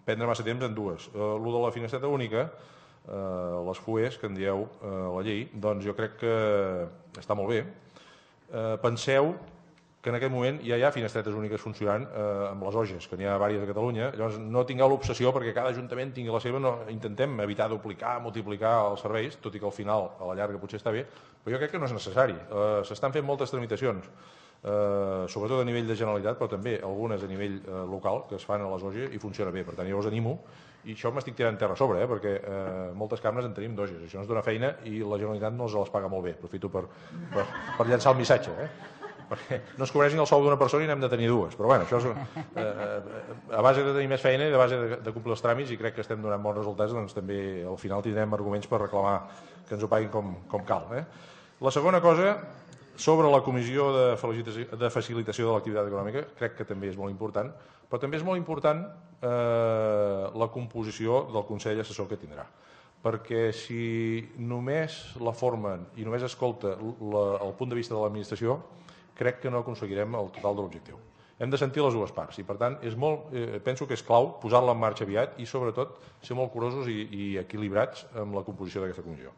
prendre massa temps en dues. Eh, lo de la finestreta única, eh, les FUEs que en dieu la llei, doncs jo crec que està molt bé. Penseu que en aquest moment ja hi ha finestretes úniques funcionant eh, amb les OGES, que n'hi ha diverses a Catalunya. Llavors, no tingueu l'obsessió perquè cada ajuntament tingui la seva, no, intentem evitar duplicar, multiplicar els serveis, tot i que al final, a la llarga, potser està bé, però jo crec que no és necessari. Eh, S'estan fent moltes tramitacions, eh, sobretot a nivell de Generalitat, però també algunes a nivell eh, local, que es fan a les OGES i funciona bé. Per tant, jo us animo, i això m'estic tirant terra a sobre, eh, perquè eh, moltes cambres en tenim d'OGES. Això ens dona feina i la Generalitat no els les paga molt bé. Aprofito per, per, per llançar el missatge. Eh? perquè no es cobreixin el sou d'una persona i n'hem de tenir dues. Però bueno, això és, eh, eh, a base de tenir més feina i a base de, de complir els tràmits i crec que estem donant bons resultats, doncs també al final tindrem arguments per reclamar que ens ho paguin com, com cal. Eh? La segona cosa, sobre la comissió de, de facilitació de l'activitat econòmica, crec que també és molt important, però també és molt important eh, la composició del Consell Assessor que tindrà perquè si només la formen i només escolta la, el punt de vista de l'administració, crec que no aconseguirem el total de l'objectiu. Hem de sentir les dues parts i, per tant, és molt, eh, penso que és clau posar-la en marxa aviat i, sobretot, ser molt curosos i, i equilibrats amb la composició d'aquesta comissió.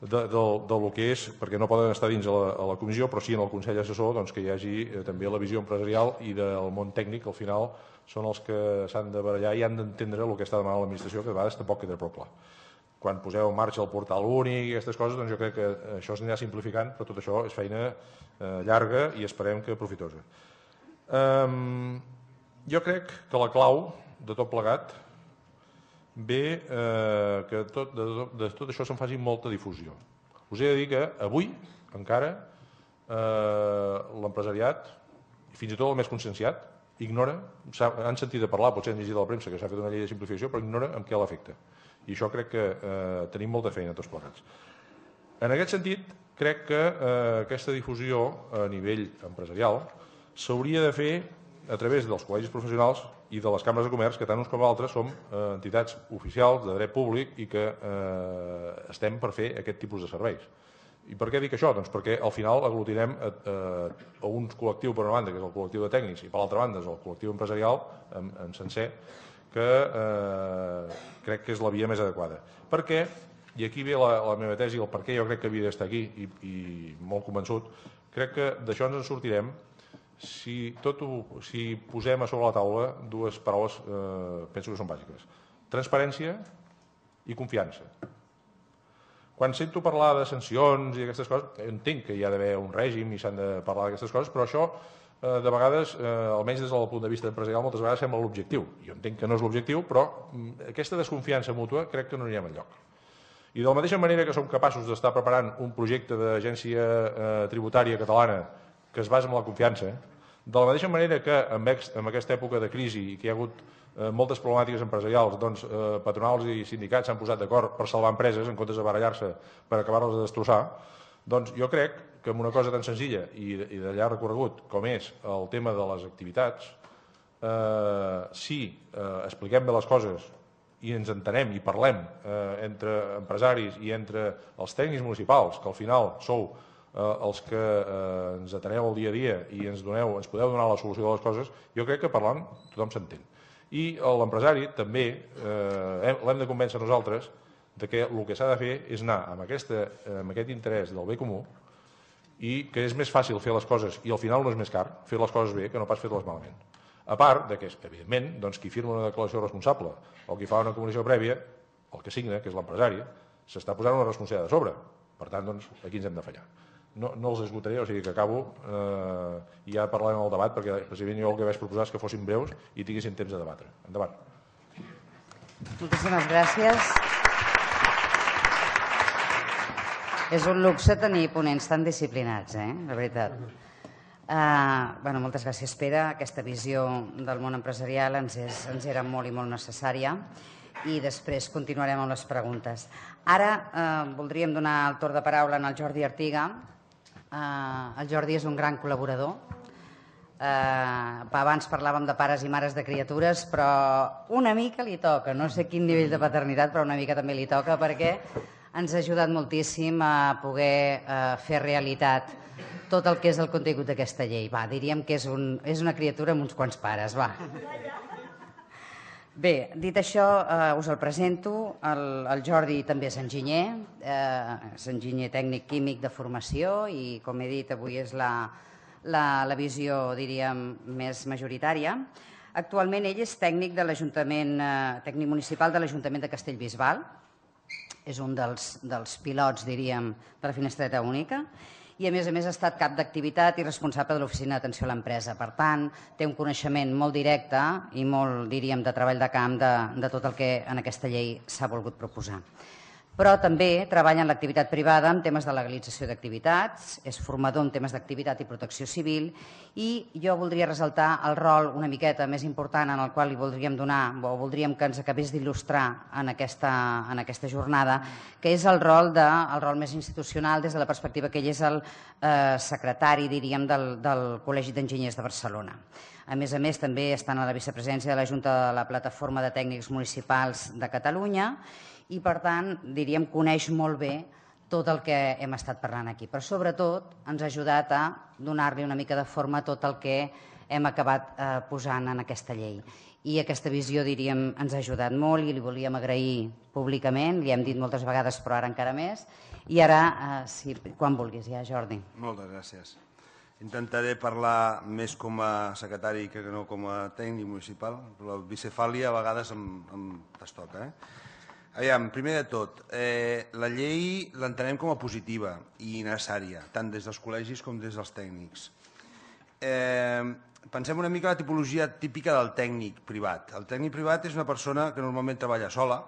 De, de, de lo que és, perquè no poden estar dins a la, a la comissió, però sí en el Consell Assessor doncs, que hi hagi eh, també la visió empresarial i del món tècnic, al final són els que s'han de barallar i han d'entendre el que està demanant l'administració, que de vegades tampoc queda prou clar quan poseu en marxa el portal únic i aquestes coses, doncs jo crec que això s'anirà simplificant, però tot això és feina eh, llarga i esperem que profitosa. Um, jo crec que la clau de tot plegat ve eh, que tot, de, de, tot això se'n faci molta difusió. Us he de dir que avui encara eh, l'empresariat, fins i tot el més conscienciat, ignora, han sentit de parlar, potser han llegit a la premsa que s'ha fet una llei de simplificació, però ignora en què l'afecta. I això crec que eh, tenim molta feina tots plegats. En aquest sentit, crec que eh, aquesta difusió a nivell empresarial s'hauria de fer a través dels col·legis professionals i de les cambres de comerç, que tant uns com altres som eh, entitats oficials de dret públic i que eh, estem per fer aquest tipus de serveis. I per què dic això? Doncs perquè al final aglutinem eh, eh, a, a un col·lectiu per una banda, que és el col·lectiu de tècnics, i per l'altra banda és el col·lectiu empresarial en, en sencer, que eh, crec que és la via més adequada. Per què? I aquí ve la, la meva tesi, el per què jo crec que havia d'estar aquí, i, i molt convençut. Crec que d'això ens en sortirem si, tot ho, si posem a sobre la taula dues paraules eh, penso que són bàsiques. Transparència i confiança. Quan sento parlar de sancions i aquestes coses, entenc que hi ha d'haver un règim i s'han de parlar d'aquestes coses, però això Eh, de vegades, eh, almenys des del punt de vista empresarial, moltes vegades sembla l'objectiu. Jo entenc que no és l'objectiu, però mm, aquesta desconfiança mútua crec que no anirem enlloc. I de la mateixa manera que som capaços d'estar preparant un projecte d'agència eh, tributària catalana que es basa en la confiança, de la mateixa manera que en, en aquesta època de crisi i que hi ha hagut eh, moltes problemàtiques empresarials, doncs eh, patronals i sindicats s'han posat d'acord per salvar empreses en comptes de barallar-se per acabar-les de destrossar, doncs jo crec que amb una cosa tan senzilla i, i de llarg recorregut com és el tema de les activitats, eh, si eh, expliquem bé les coses i ens entenem i parlem eh, entre empresaris i entre els tècnics municipals, que al final sou eh, els que eh, ens ateneu el dia a dia i ens, doneu, ens podeu donar la solució de les coses, jo crec que parlant tothom s'entén. I l'empresari també eh, l'hem de convèncer nosaltres de que el que s'ha de fer és anar amb, aquesta, amb aquest interès del bé comú, i que és més fàcil fer les coses i al final no és més car fer les coses bé que no pas fer-les malament. A part de que, evidentment, doncs, qui firma una declaració responsable o qui fa una comunicació prèvia, el que signa, que és l'empresari, s'està posant una responsabilitat de sobre. Per tant, doncs, aquí ens hem de fallar. No, no els esgotaré, o sigui que acabo eh, i ja parlarem al debat, perquè president, jo el que vaig proposar és que fossin breus i tinguessin temps de debatre. Endavant. Moltíssimes gràcies. És un luxe tenir ponents tan disciplinats, eh? la veritat. Uh, bueno, moltes gràcies, Pere. Aquesta visió del món empresarial ens, és, ens era molt i molt necessària i després continuarem amb les preguntes. Ara eh, voldríem donar el torn de paraula al Jordi Artiga. Eh, el Jordi és un gran col·laborador. Eh, abans parlàvem de pares i mares de criatures, però una mica li toca, no sé quin nivell de paternitat, però una mica també li toca perquè ens ha ajudat moltíssim a poder eh, fer realitat tot el que és el contingut d'aquesta llei. Va, diríem que és, un, és una criatura amb uns quants pares, va. Bé, dit això, eh, us el presento. El, el Jordi també és enginyer, eh, és enginyer tècnic químic de formació i, com he dit, avui és la, la, la visió, diríem, més majoritària. Actualment ell és tècnic de l'Ajuntament, eh, tècnic municipal de l'Ajuntament de Castellbisbal, és un dels, dels pilots, diríem, de la finestreta única i a més a més ha estat cap d'activitat i responsable de l'oficina d'atenció a l'empresa. Per tant, té un coneixement molt directe i molt, diríem, de treball de camp de, de tot el que en aquesta llei s'ha volgut proposar però també treballa en l'activitat privada en temes de legalització d'activitats, és formador en temes d'activitat i protecció civil i jo voldria resaltar el rol una miqueta més important en el qual li voldríem donar o voldríem que ens acabés d'il·lustrar en, aquesta, en aquesta jornada, que és el rol, de, el rol més institucional des de la perspectiva que ell és el eh, secretari, diríem, del, del Col·legi d'Enginyers de Barcelona. A més a més, també estan a la vicepresència de la Junta de la Plataforma de Tècnics Municipals de Catalunya i, per tant, diríem, coneix molt bé tot el que hem estat parlant aquí. Però, sobretot, ens ha ajudat a donar-li una mica de forma a tot el que hem acabat eh, posant en aquesta llei. I aquesta visió, diríem, ens ha ajudat molt i li volíem agrair públicament, li hem dit moltes vegades, però ara encara més. I ara, eh, si, quan vulguis ja, Jordi. Moltes gràcies. Intentaré parlar més com a secretari que no com a tècnic municipal, però la bicefàlia a vegades em, em toca. Eh? Aviam, primer de tot, eh, la llei l'entenem com a positiva i necessària, tant des dels col·legis com des dels tècnics. Eh, pensem una mica la tipologia típica del tècnic privat. El tècnic privat és una persona que normalment treballa sola,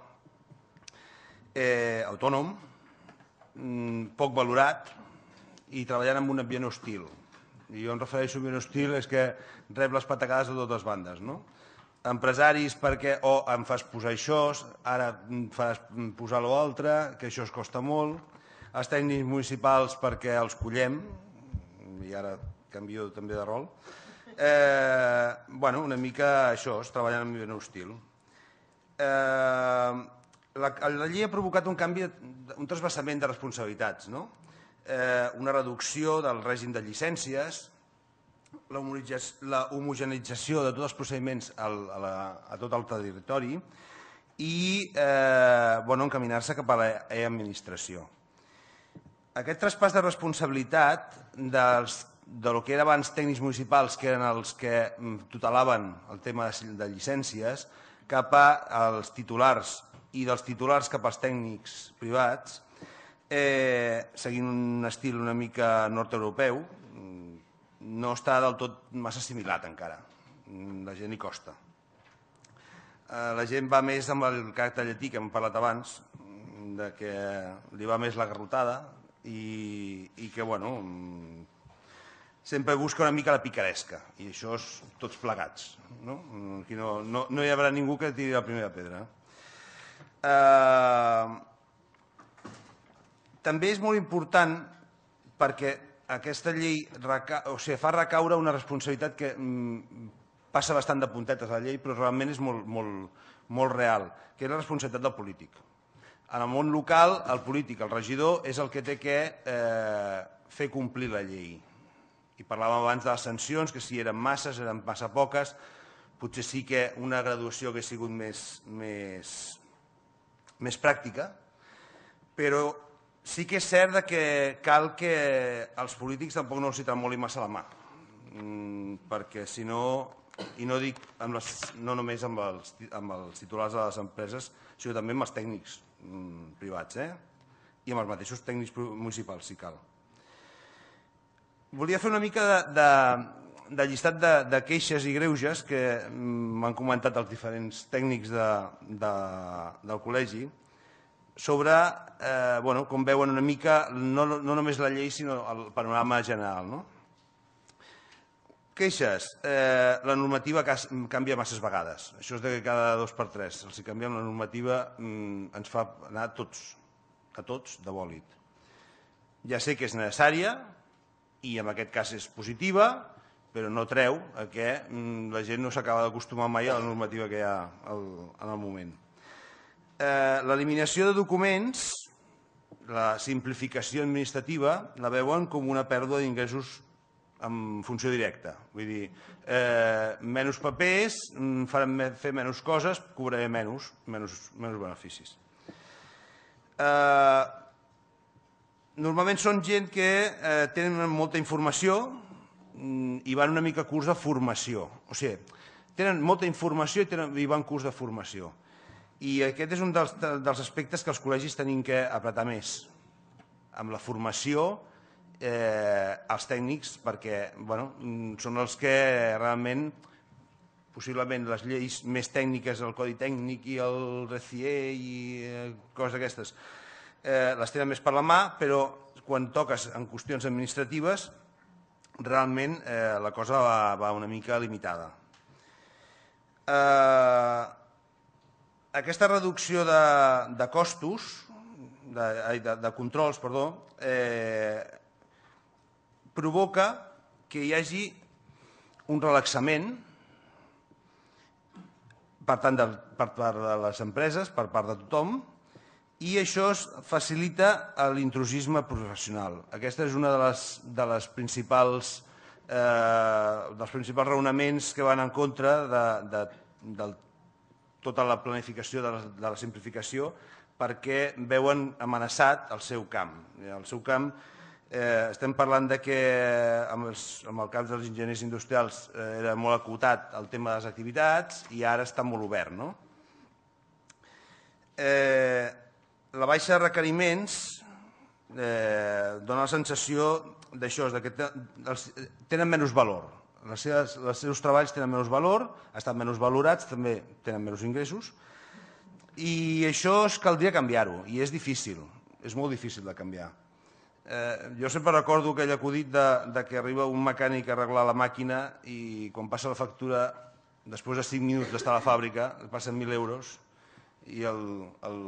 eh, autònom, mm, poc valorat i treballant en un ambient hostil. I jo em refereixo a un ambient hostil és que rep les patacades de totes bandes, no? empresaris perquè o oh, em fas posar això, ara em fas posar l'altre, que això es costa molt, els tècnics municipals perquè els collem, i ara canvio també de rol, eh, bueno, una mica això, es treballant en el meu estil. Eh, la, la llei ha provocat un canvi, un trasbassament de responsabilitats, no? eh, una reducció del règim de llicències, la homogenització de tots els procediments al, a, tot el territori i eh, bueno, encaminar-se cap a l'administració. Aquest traspàs de responsabilitat dels, de lo que eren abans tècnics municipals, que eren els que mm, tutelaven el tema de llicències, cap als titulars i dels titulars cap als tècnics privats, eh, seguint un estil una mica nord-europeu, no està del tot massa assimilat encara. Mm, la gent hi costa. Eh, la gent va més amb el caràcter llatí que hem parlat abans, mm, de que li va més la garrotada i, i que, bueno, mm, sempre busca una mica la picaresca, i això és tots plegats. No, Aquí no, no, no hi haurà ningú que tiri la primera pedra. Eh, també és molt important perquè aquesta llei o sigui, fa recaure una responsabilitat que mm, passa bastant de puntetes a la llei, però realment és molt, molt, molt real, que és la responsabilitat del polític. En el món local, el polític, el regidor, és el que té que eh, fer complir la llei. I parlàvem abans de les sancions, que si eren masses, eren massa poques, potser sí que una graduació hagués sigut més, més, més pràctica, però Sí que és cert que cal que els polítics tampoc no hi tremoli massa la mà, mm, perquè si no, i no dic amb les, no només amb els, amb els titulars de les empreses, sinó també amb els tècnics mm, privats, eh? i amb els mateixos tècnics municipals, si cal. Volia fer una mica de, de, de llistat de, de queixes i greuges que mm, m'han comentat els diferents tècnics de, de, del col·legi, sobre eh, bueno, com veuen una mica no, no només la llei sinó el panorama general. No? Queixes. Eh, la normativa canvia masses vegades. Això és de cada dos per tres. Si canviem la normativa mm, ens fa anar a tots, a tots de bòlit. Ja sé que és necessària i en aquest cas és positiva, però no treu a que mm, la gent no s'acaba d'acostumar mai a la normativa que hi ha al, en el moment eh, l'eliminació de documents, la simplificació administrativa, la veuen com una pèrdua d'ingressos en funció directa. Vull dir, eh, menys papers, mm, farem fer menys coses, cobraré menys, menys, menys beneficis. Eh, normalment són gent que eh, tenen molta informació mm, i van una mica a curs de formació. O sigui, tenen molta informació i, tenen, i van curs de formació. I aquest és un dels, dels aspectes que els col·legis tenim que apretar més, amb la formació eh, els tècnics, perquè bueno, són els que realment possiblement les lleis més tècniques, el Codi Tècnic i el RECIE i eh, coses d'aquestes, eh, les tenen més per la mà, però quan toques en qüestions administratives, realment eh, la cosa va, va una mica limitada. Eh, aquesta reducció de, de costos, de, de, de controls, perdó, eh, provoca que hi hagi un relaxament per tant de, per part de les empreses, per part de tothom, i això es facilita l'intrusisme professional. Aquesta és una de les, de les principals, eh, dels principals raonaments que van en contra de, de, del tota la planificació de la, de la simplificació perquè veuen amenaçat el seu camp. Eh, el seu camp eh, estem parlant de que eh, amb, els, amb el cap dels enginyers industrials eh, era molt acotat el tema de les activitats i ara està molt obert. No? Eh, la baixa de requeriments eh, dona la sensació d'això, que tenen menys valor les seves, els seus treballs tenen menys valor, estan menys valorats, també tenen menys ingressos, i això es caldria canviar-ho, i és difícil, és molt difícil de canviar. Eh, jo sempre recordo aquell acudit de, de que arriba un mecànic a arreglar la màquina i quan passa la factura, després de 5 minuts d'estar a la fàbrica, passen 1.000 euros i el, el,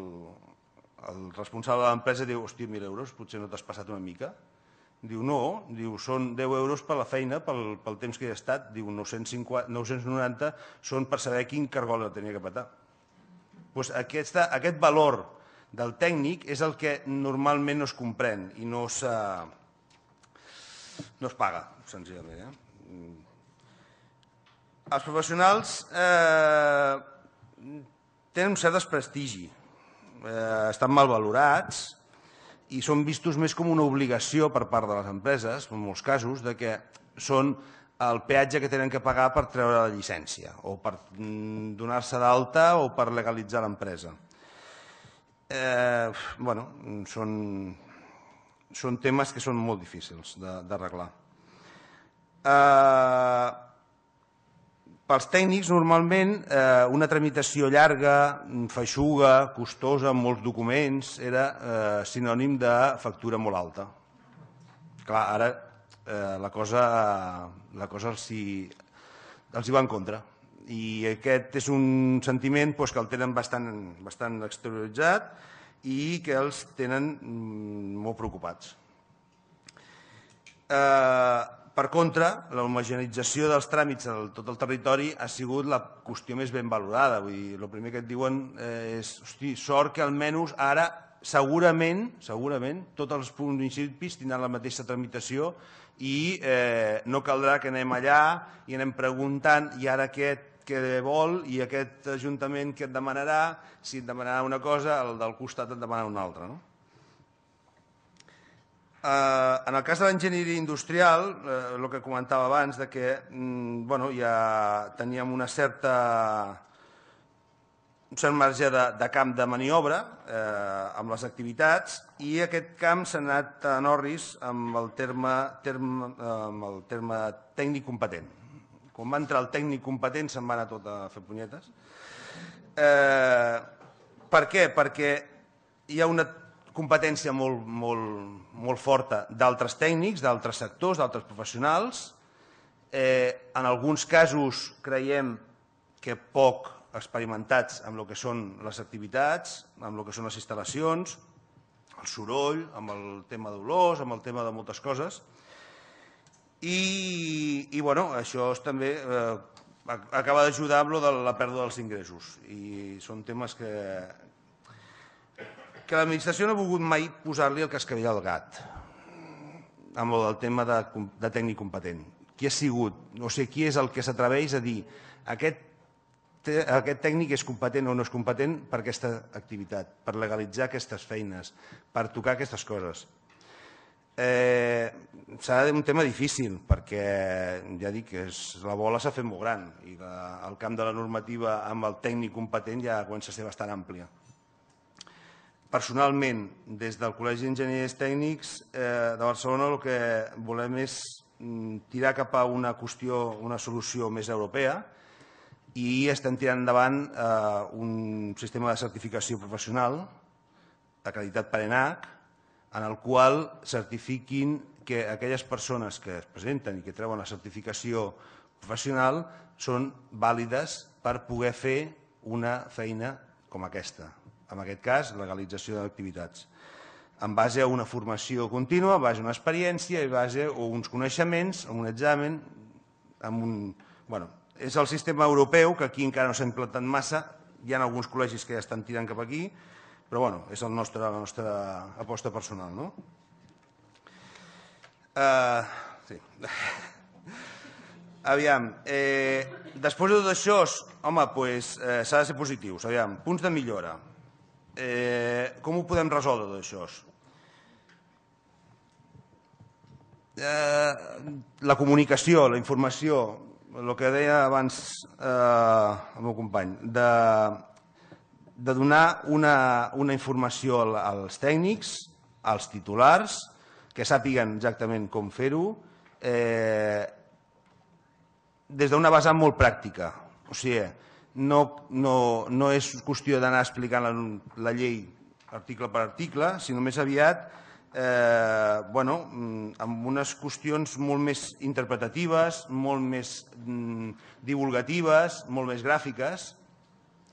el responsable de l'empresa diu, hòstia, 1.000 euros, potser no t'has passat una mica? Diu, no, diu, són 10 euros per la feina, pel, pel temps que he estat, diu, 950, 990 són per saber quin cargol tenia que patar. Pues aquesta, aquest valor del tècnic és el que normalment no es comprèn i no es, eh, no es paga, senzillament. Eh? Mm. Els professionals eh, tenen un cert desprestigi, eh, estan mal valorats, i són vistos més com una obligació per part de les empreses, en molts casos, de que són el peatge que tenen que pagar per treure la llicència o per mm, donar-se d'alta o per legalitzar l'empresa. Eh, bueno, són, són temes que són molt difícils d'arreglar. Eh, pels tècnics, normalment, eh, una tramitació llarga, feixuga, costosa, amb molts documents, era eh, sinònim de factura molt alta. Clar, ara eh, la cosa, eh, la cosa els, hi, els hi va en contra. I aquest és un sentiment doncs, que el tenen bastant, bastant exterioritzat i que els tenen mm, molt preocupats. Eh, per contra, l'homogenització dels tràmits en tot el territori ha sigut la qüestió més ben valorada. Vull dir, el primer que et diuen eh, és, hosti, sort que almenys ara segurament, segurament tots els municipis tindran la mateixa tramitació i eh, no caldrà que anem allà i anem preguntant i ara aquest què vol i aquest ajuntament que et demanarà, si et demanarà una cosa, el del costat et demanarà una altra. No? Eh, en el cas de l'enginyeria industrial, eh, el que comentava abans, de que mm, bueno, ja teníem una certa, un cert marge de, de camp de maniobra eh, amb les activitats i aquest camp s'ha anat a Norris amb el terme, terme, amb el terme tècnic competent. Quan va entrar el tècnic competent se'n va anar tot a fer punyetes. Eh, per què? Perquè hi ha una competència molt, molt, molt forta d'altres tècnics, d'altres sectors, d'altres professionals. Eh, en alguns casos creiem que poc experimentats amb el que són les activitats, amb el que són les instal·lacions, el soroll, amb el tema d'olors, amb el tema de moltes coses. I, i bueno, això és també eh, acaba d'ajudar amb lo de la pèrdua dels ingressos. I són temes que, que l'administració no ha volgut mai posar-li el cascavell al gat amb el tema de, de tècnic competent. Qui ha sigut? No sé qui és el que s'atreveix a dir aquest, aquest tècnic és competent o no és competent per aquesta activitat, per legalitzar aquestes feines, per tocar aquestes coses. Eh, serà un tema difícil perquè ja dic que és, la bola s'ha fet molt gran i la, el camp de la normativa amb el tècnic competent ja comença a ser bastant àmplia. Personalment, des del Col·legi d'Enginyers Tècnics eh, de Barcelona el que volem és mm, tirar cap a una qüestió, una solució més europea i estem tirant endavant eh, un sistema de certificació professional acreditat per ENAC en el qual certifiquin que aquelles persones que es presenten i que treuen la certificació professional són vàlides per poder fer una feina com aquesta, en aquest cas, legalització d'activitats en base a una formació contínua, en base a una experiència, en base a uns coneixements, a un examen, amb un... Bueno, és el sistema europeu, que aquí encara no s'ha implantat massa, hi ha alguns col·legis que ja estan tirant cap aquí, però bueno, és el nostre, la nostra aposta personal. No? Uh, sí. (laughs) aviam, eh, després de tot això, home, eh, s'ha doncs, eh, de ser positius. Aviam, punts de millora. Eh, com ho podem resoldre, tot això? Eh, la comunicació, la informació, el que deia abans eh, el meu company, de, de donar una, una informació als tècnics, als titulars, que sàpiguen exactament com fer-ho, eh, des d'una base molt pràctica. O sigui, no, no, no és qüestió d'anar explicant la, la llei article per article, sinó més aviat eh, bueno, mm, amb unes qüestions molt més interpretatives, molt més mm, divulgatives, molt més gràfiques,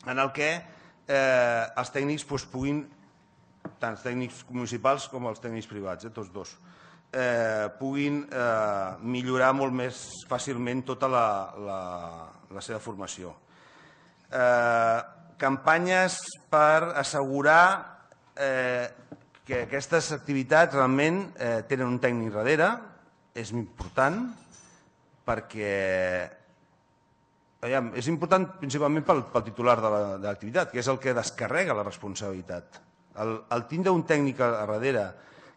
en el que eh, els tècnics pues, doncs, puguin, tant els tècnics municipals com els tècnics privats, eh, tots dos, eh, puguin eh, millorar molt més fàcilment tota la, la, la seva formació eh, campanyes per assegurar eh, que aquestes activitats realment eh, tenen un tècnic darrere, és important, perquè és important principalment pel, pel titular de l'activitat, que és el que descarrega la responsabilitat. El, tindre un tècnic a, a darrere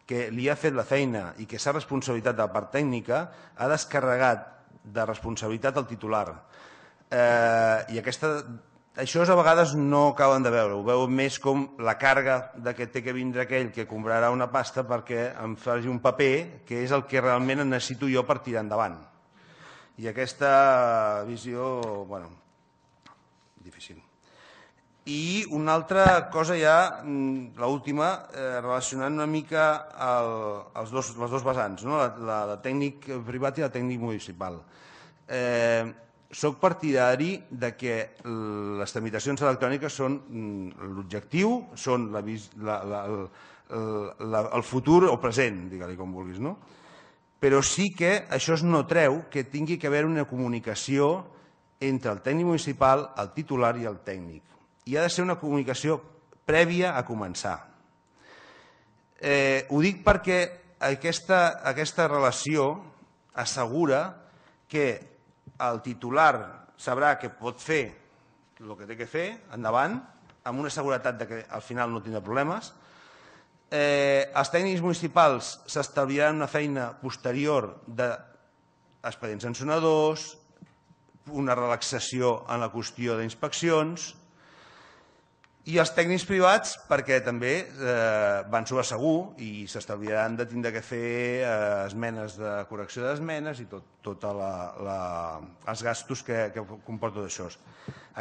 que li ha fet la feina i que s'ha responsabilitat de la part tècnica, ha descarregat de responsabilitat el titular eh, i aquesta, això a vegades no acaben de veure, ho veu més com la carga de que té que vindre aquell que comprarà una pasta perquè em faci un paper que és el que realment necessito jo per tirar endavant. I aquesta visió, bueno, difícil. I una altra cosa ja, mm, l'última, eh, relacionant una mica el, els dos, les dos vessants, no? la, la, la tècnic privat i la tècnic municipal. Eh, soc partidari de que les tramitacions electròniques són mm, l'objectiu, són la, la, la, la, el futur o present, digue-li com vulguis, no? Però sí que això no treu que tingui que haver una comunicació entre el tècnic municipal, el titular i el tècnic. I ha de ser una comunicació prèvia a començar. Eh, ho dic perquè aquesta, aquesta relació assegura que el titular sabrà que pot fer el que té que fer, endavant, amb una seguretat de que al final no tindrà problemes. Eh, els tècnics municipals s'estalviaran una feina posterior d'expedients sancionadors, una relaxació en la qüestió d'inspeccions, i els tècnics privats, perquè també eh, van sobre segur i s'estalviaran de tindre que fer eh, esmenes de correcció d'esmenes i tot, tot la, els gastos que, que comporta tot això.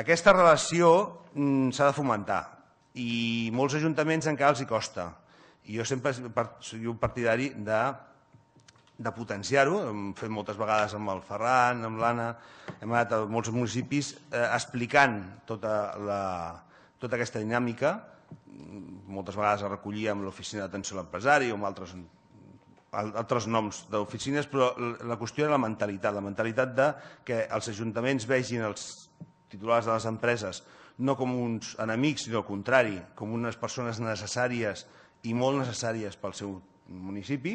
Aquesta relació mm, s'ha de fomentar i molts ajuntaments encara els hi costa. I jo sempre soc un partidari de, de potenciar-ho, hem fet moltes vegades amb el Ferran, amb l'Anna, hem anat a molts municipis eh, explicant tota la tota aquesta dinàmica mm, moltes vegades es recollia amb l'oficina d'atenció a l'empresari o amb altres, altres noms d'oficines, però la qüestió era la mentalitat, la mentalitat de que els ajuntaments vegin els titulars de les empreses no com uns enemics, sinó al contrari, com unes persones necessàries i molt necessàries pel seu municipi,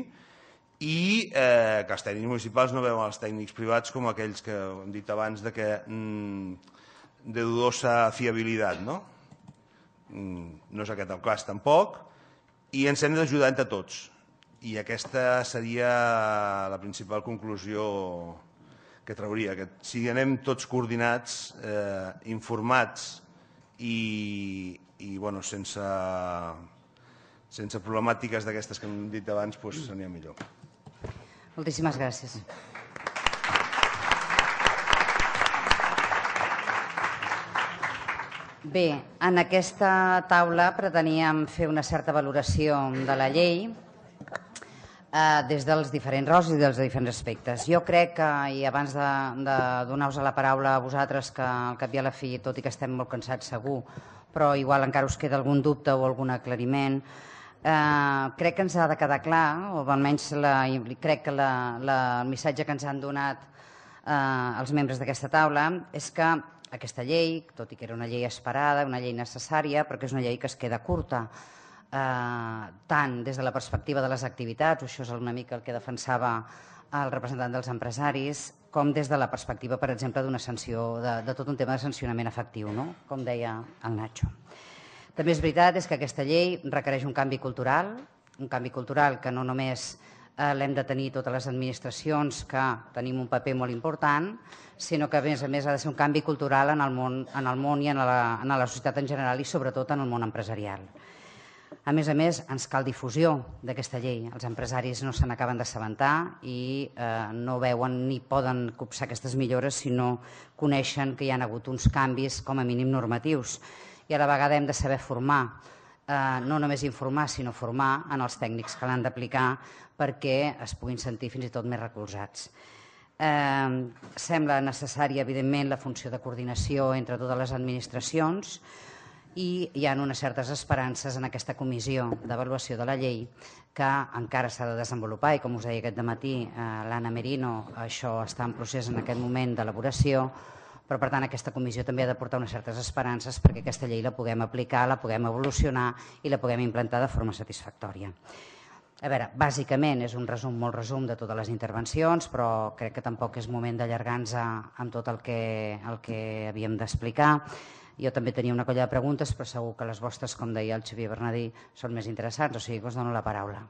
i eh, que els tècnics municipals no veuen els tècnics privats com aquells que hem dit abans de que mm, de dudosa fiabilitat, no? Mm, no és aquest el cas tampoc, i ens hem d'ajudar entre tots. I aquesta seria la principal conclusió que trauria, que si anem tots coordinats, eh, informats i, i bueno, sense, sense problemàtiques d'aquestes que hem dit abans, doncs, seria millor. Moltíssimes gràcies. Bé, en aquesta taula preteníem fer una certa valoració de la llei eh, des dels diferents rols i dels diferents aspectes. Jo crec que, i abans de, de donar-vos la paraula a vosaltres, que al cap i a la fi, tot i que estem molt cansats segur, però igual encara us queda algun dubte o algun aclariment, eh, crec que ens ha de quedar clar, o almenys la, crec que la, la, el missatge que ens han donat eh, els membres d'aquesta taula, és que aquesta llei, tot i que era una llei esperada, una llei necessària, perquè és una llei que es queda curta, eh, tant des de la perspectiva de les activitats, això és una mica el que defensava el representant dels empresaris, com des de la perspectiva, per exemple, d'una sanció, de, de tot un tema de sancionament efectiu, no? com deia el Nacho. També és veritat és que aquesta llei requereix un canvi cultural, un canvi cultural que no només Eh, l'hem de tenir totes les administracions que tenim un paper molt important, sinó que a més a més ha de ser un canvi cultural en el món, en el món i en la, en la societat en general i sobretot en el món empresarial. A més a més, ens cal difusió d'aquesta llei. Els empresaris no se n'acaben d'assabentar i eh, no veuen ni poden copsar aquestes millores si no coneixen que hi ha hagut uns canvis, com a mínim, normatius. I a la vegada hem de saber formar eh, no només informar, sinó formar en els tècnics que l'han d'aplicar perquè es puguin sentir fins i tot més recolzats. Eh, sembla necessària, evidentment, la funció de coordinació entre totes les administracions i hi ha unes certes esperances en aquesta comissió d'avaluació de la llei que encara s'ha de desenvolupar i com us deia aquest matí eh, l'Anna Merino, això està en procés en aquest moment d'elaboració, però per tant aquesta comissió també ha de portar unes certes esperances perquè aquesta llei la puguem aplicar, la puguem evolucionar i la puguem implantar de forma satisfactòria. A veure, bàsicament és un resum, molt resum de totes les intervencions, però crec que tampoc és moment d'allargar-nos amb tot el que, el que havíem d'explicar. Jo també tenia una colla de preguntes, però segur que les vostres, com deia el Xavier Bernadí, són més interessants, o sigui que us dono la paraula.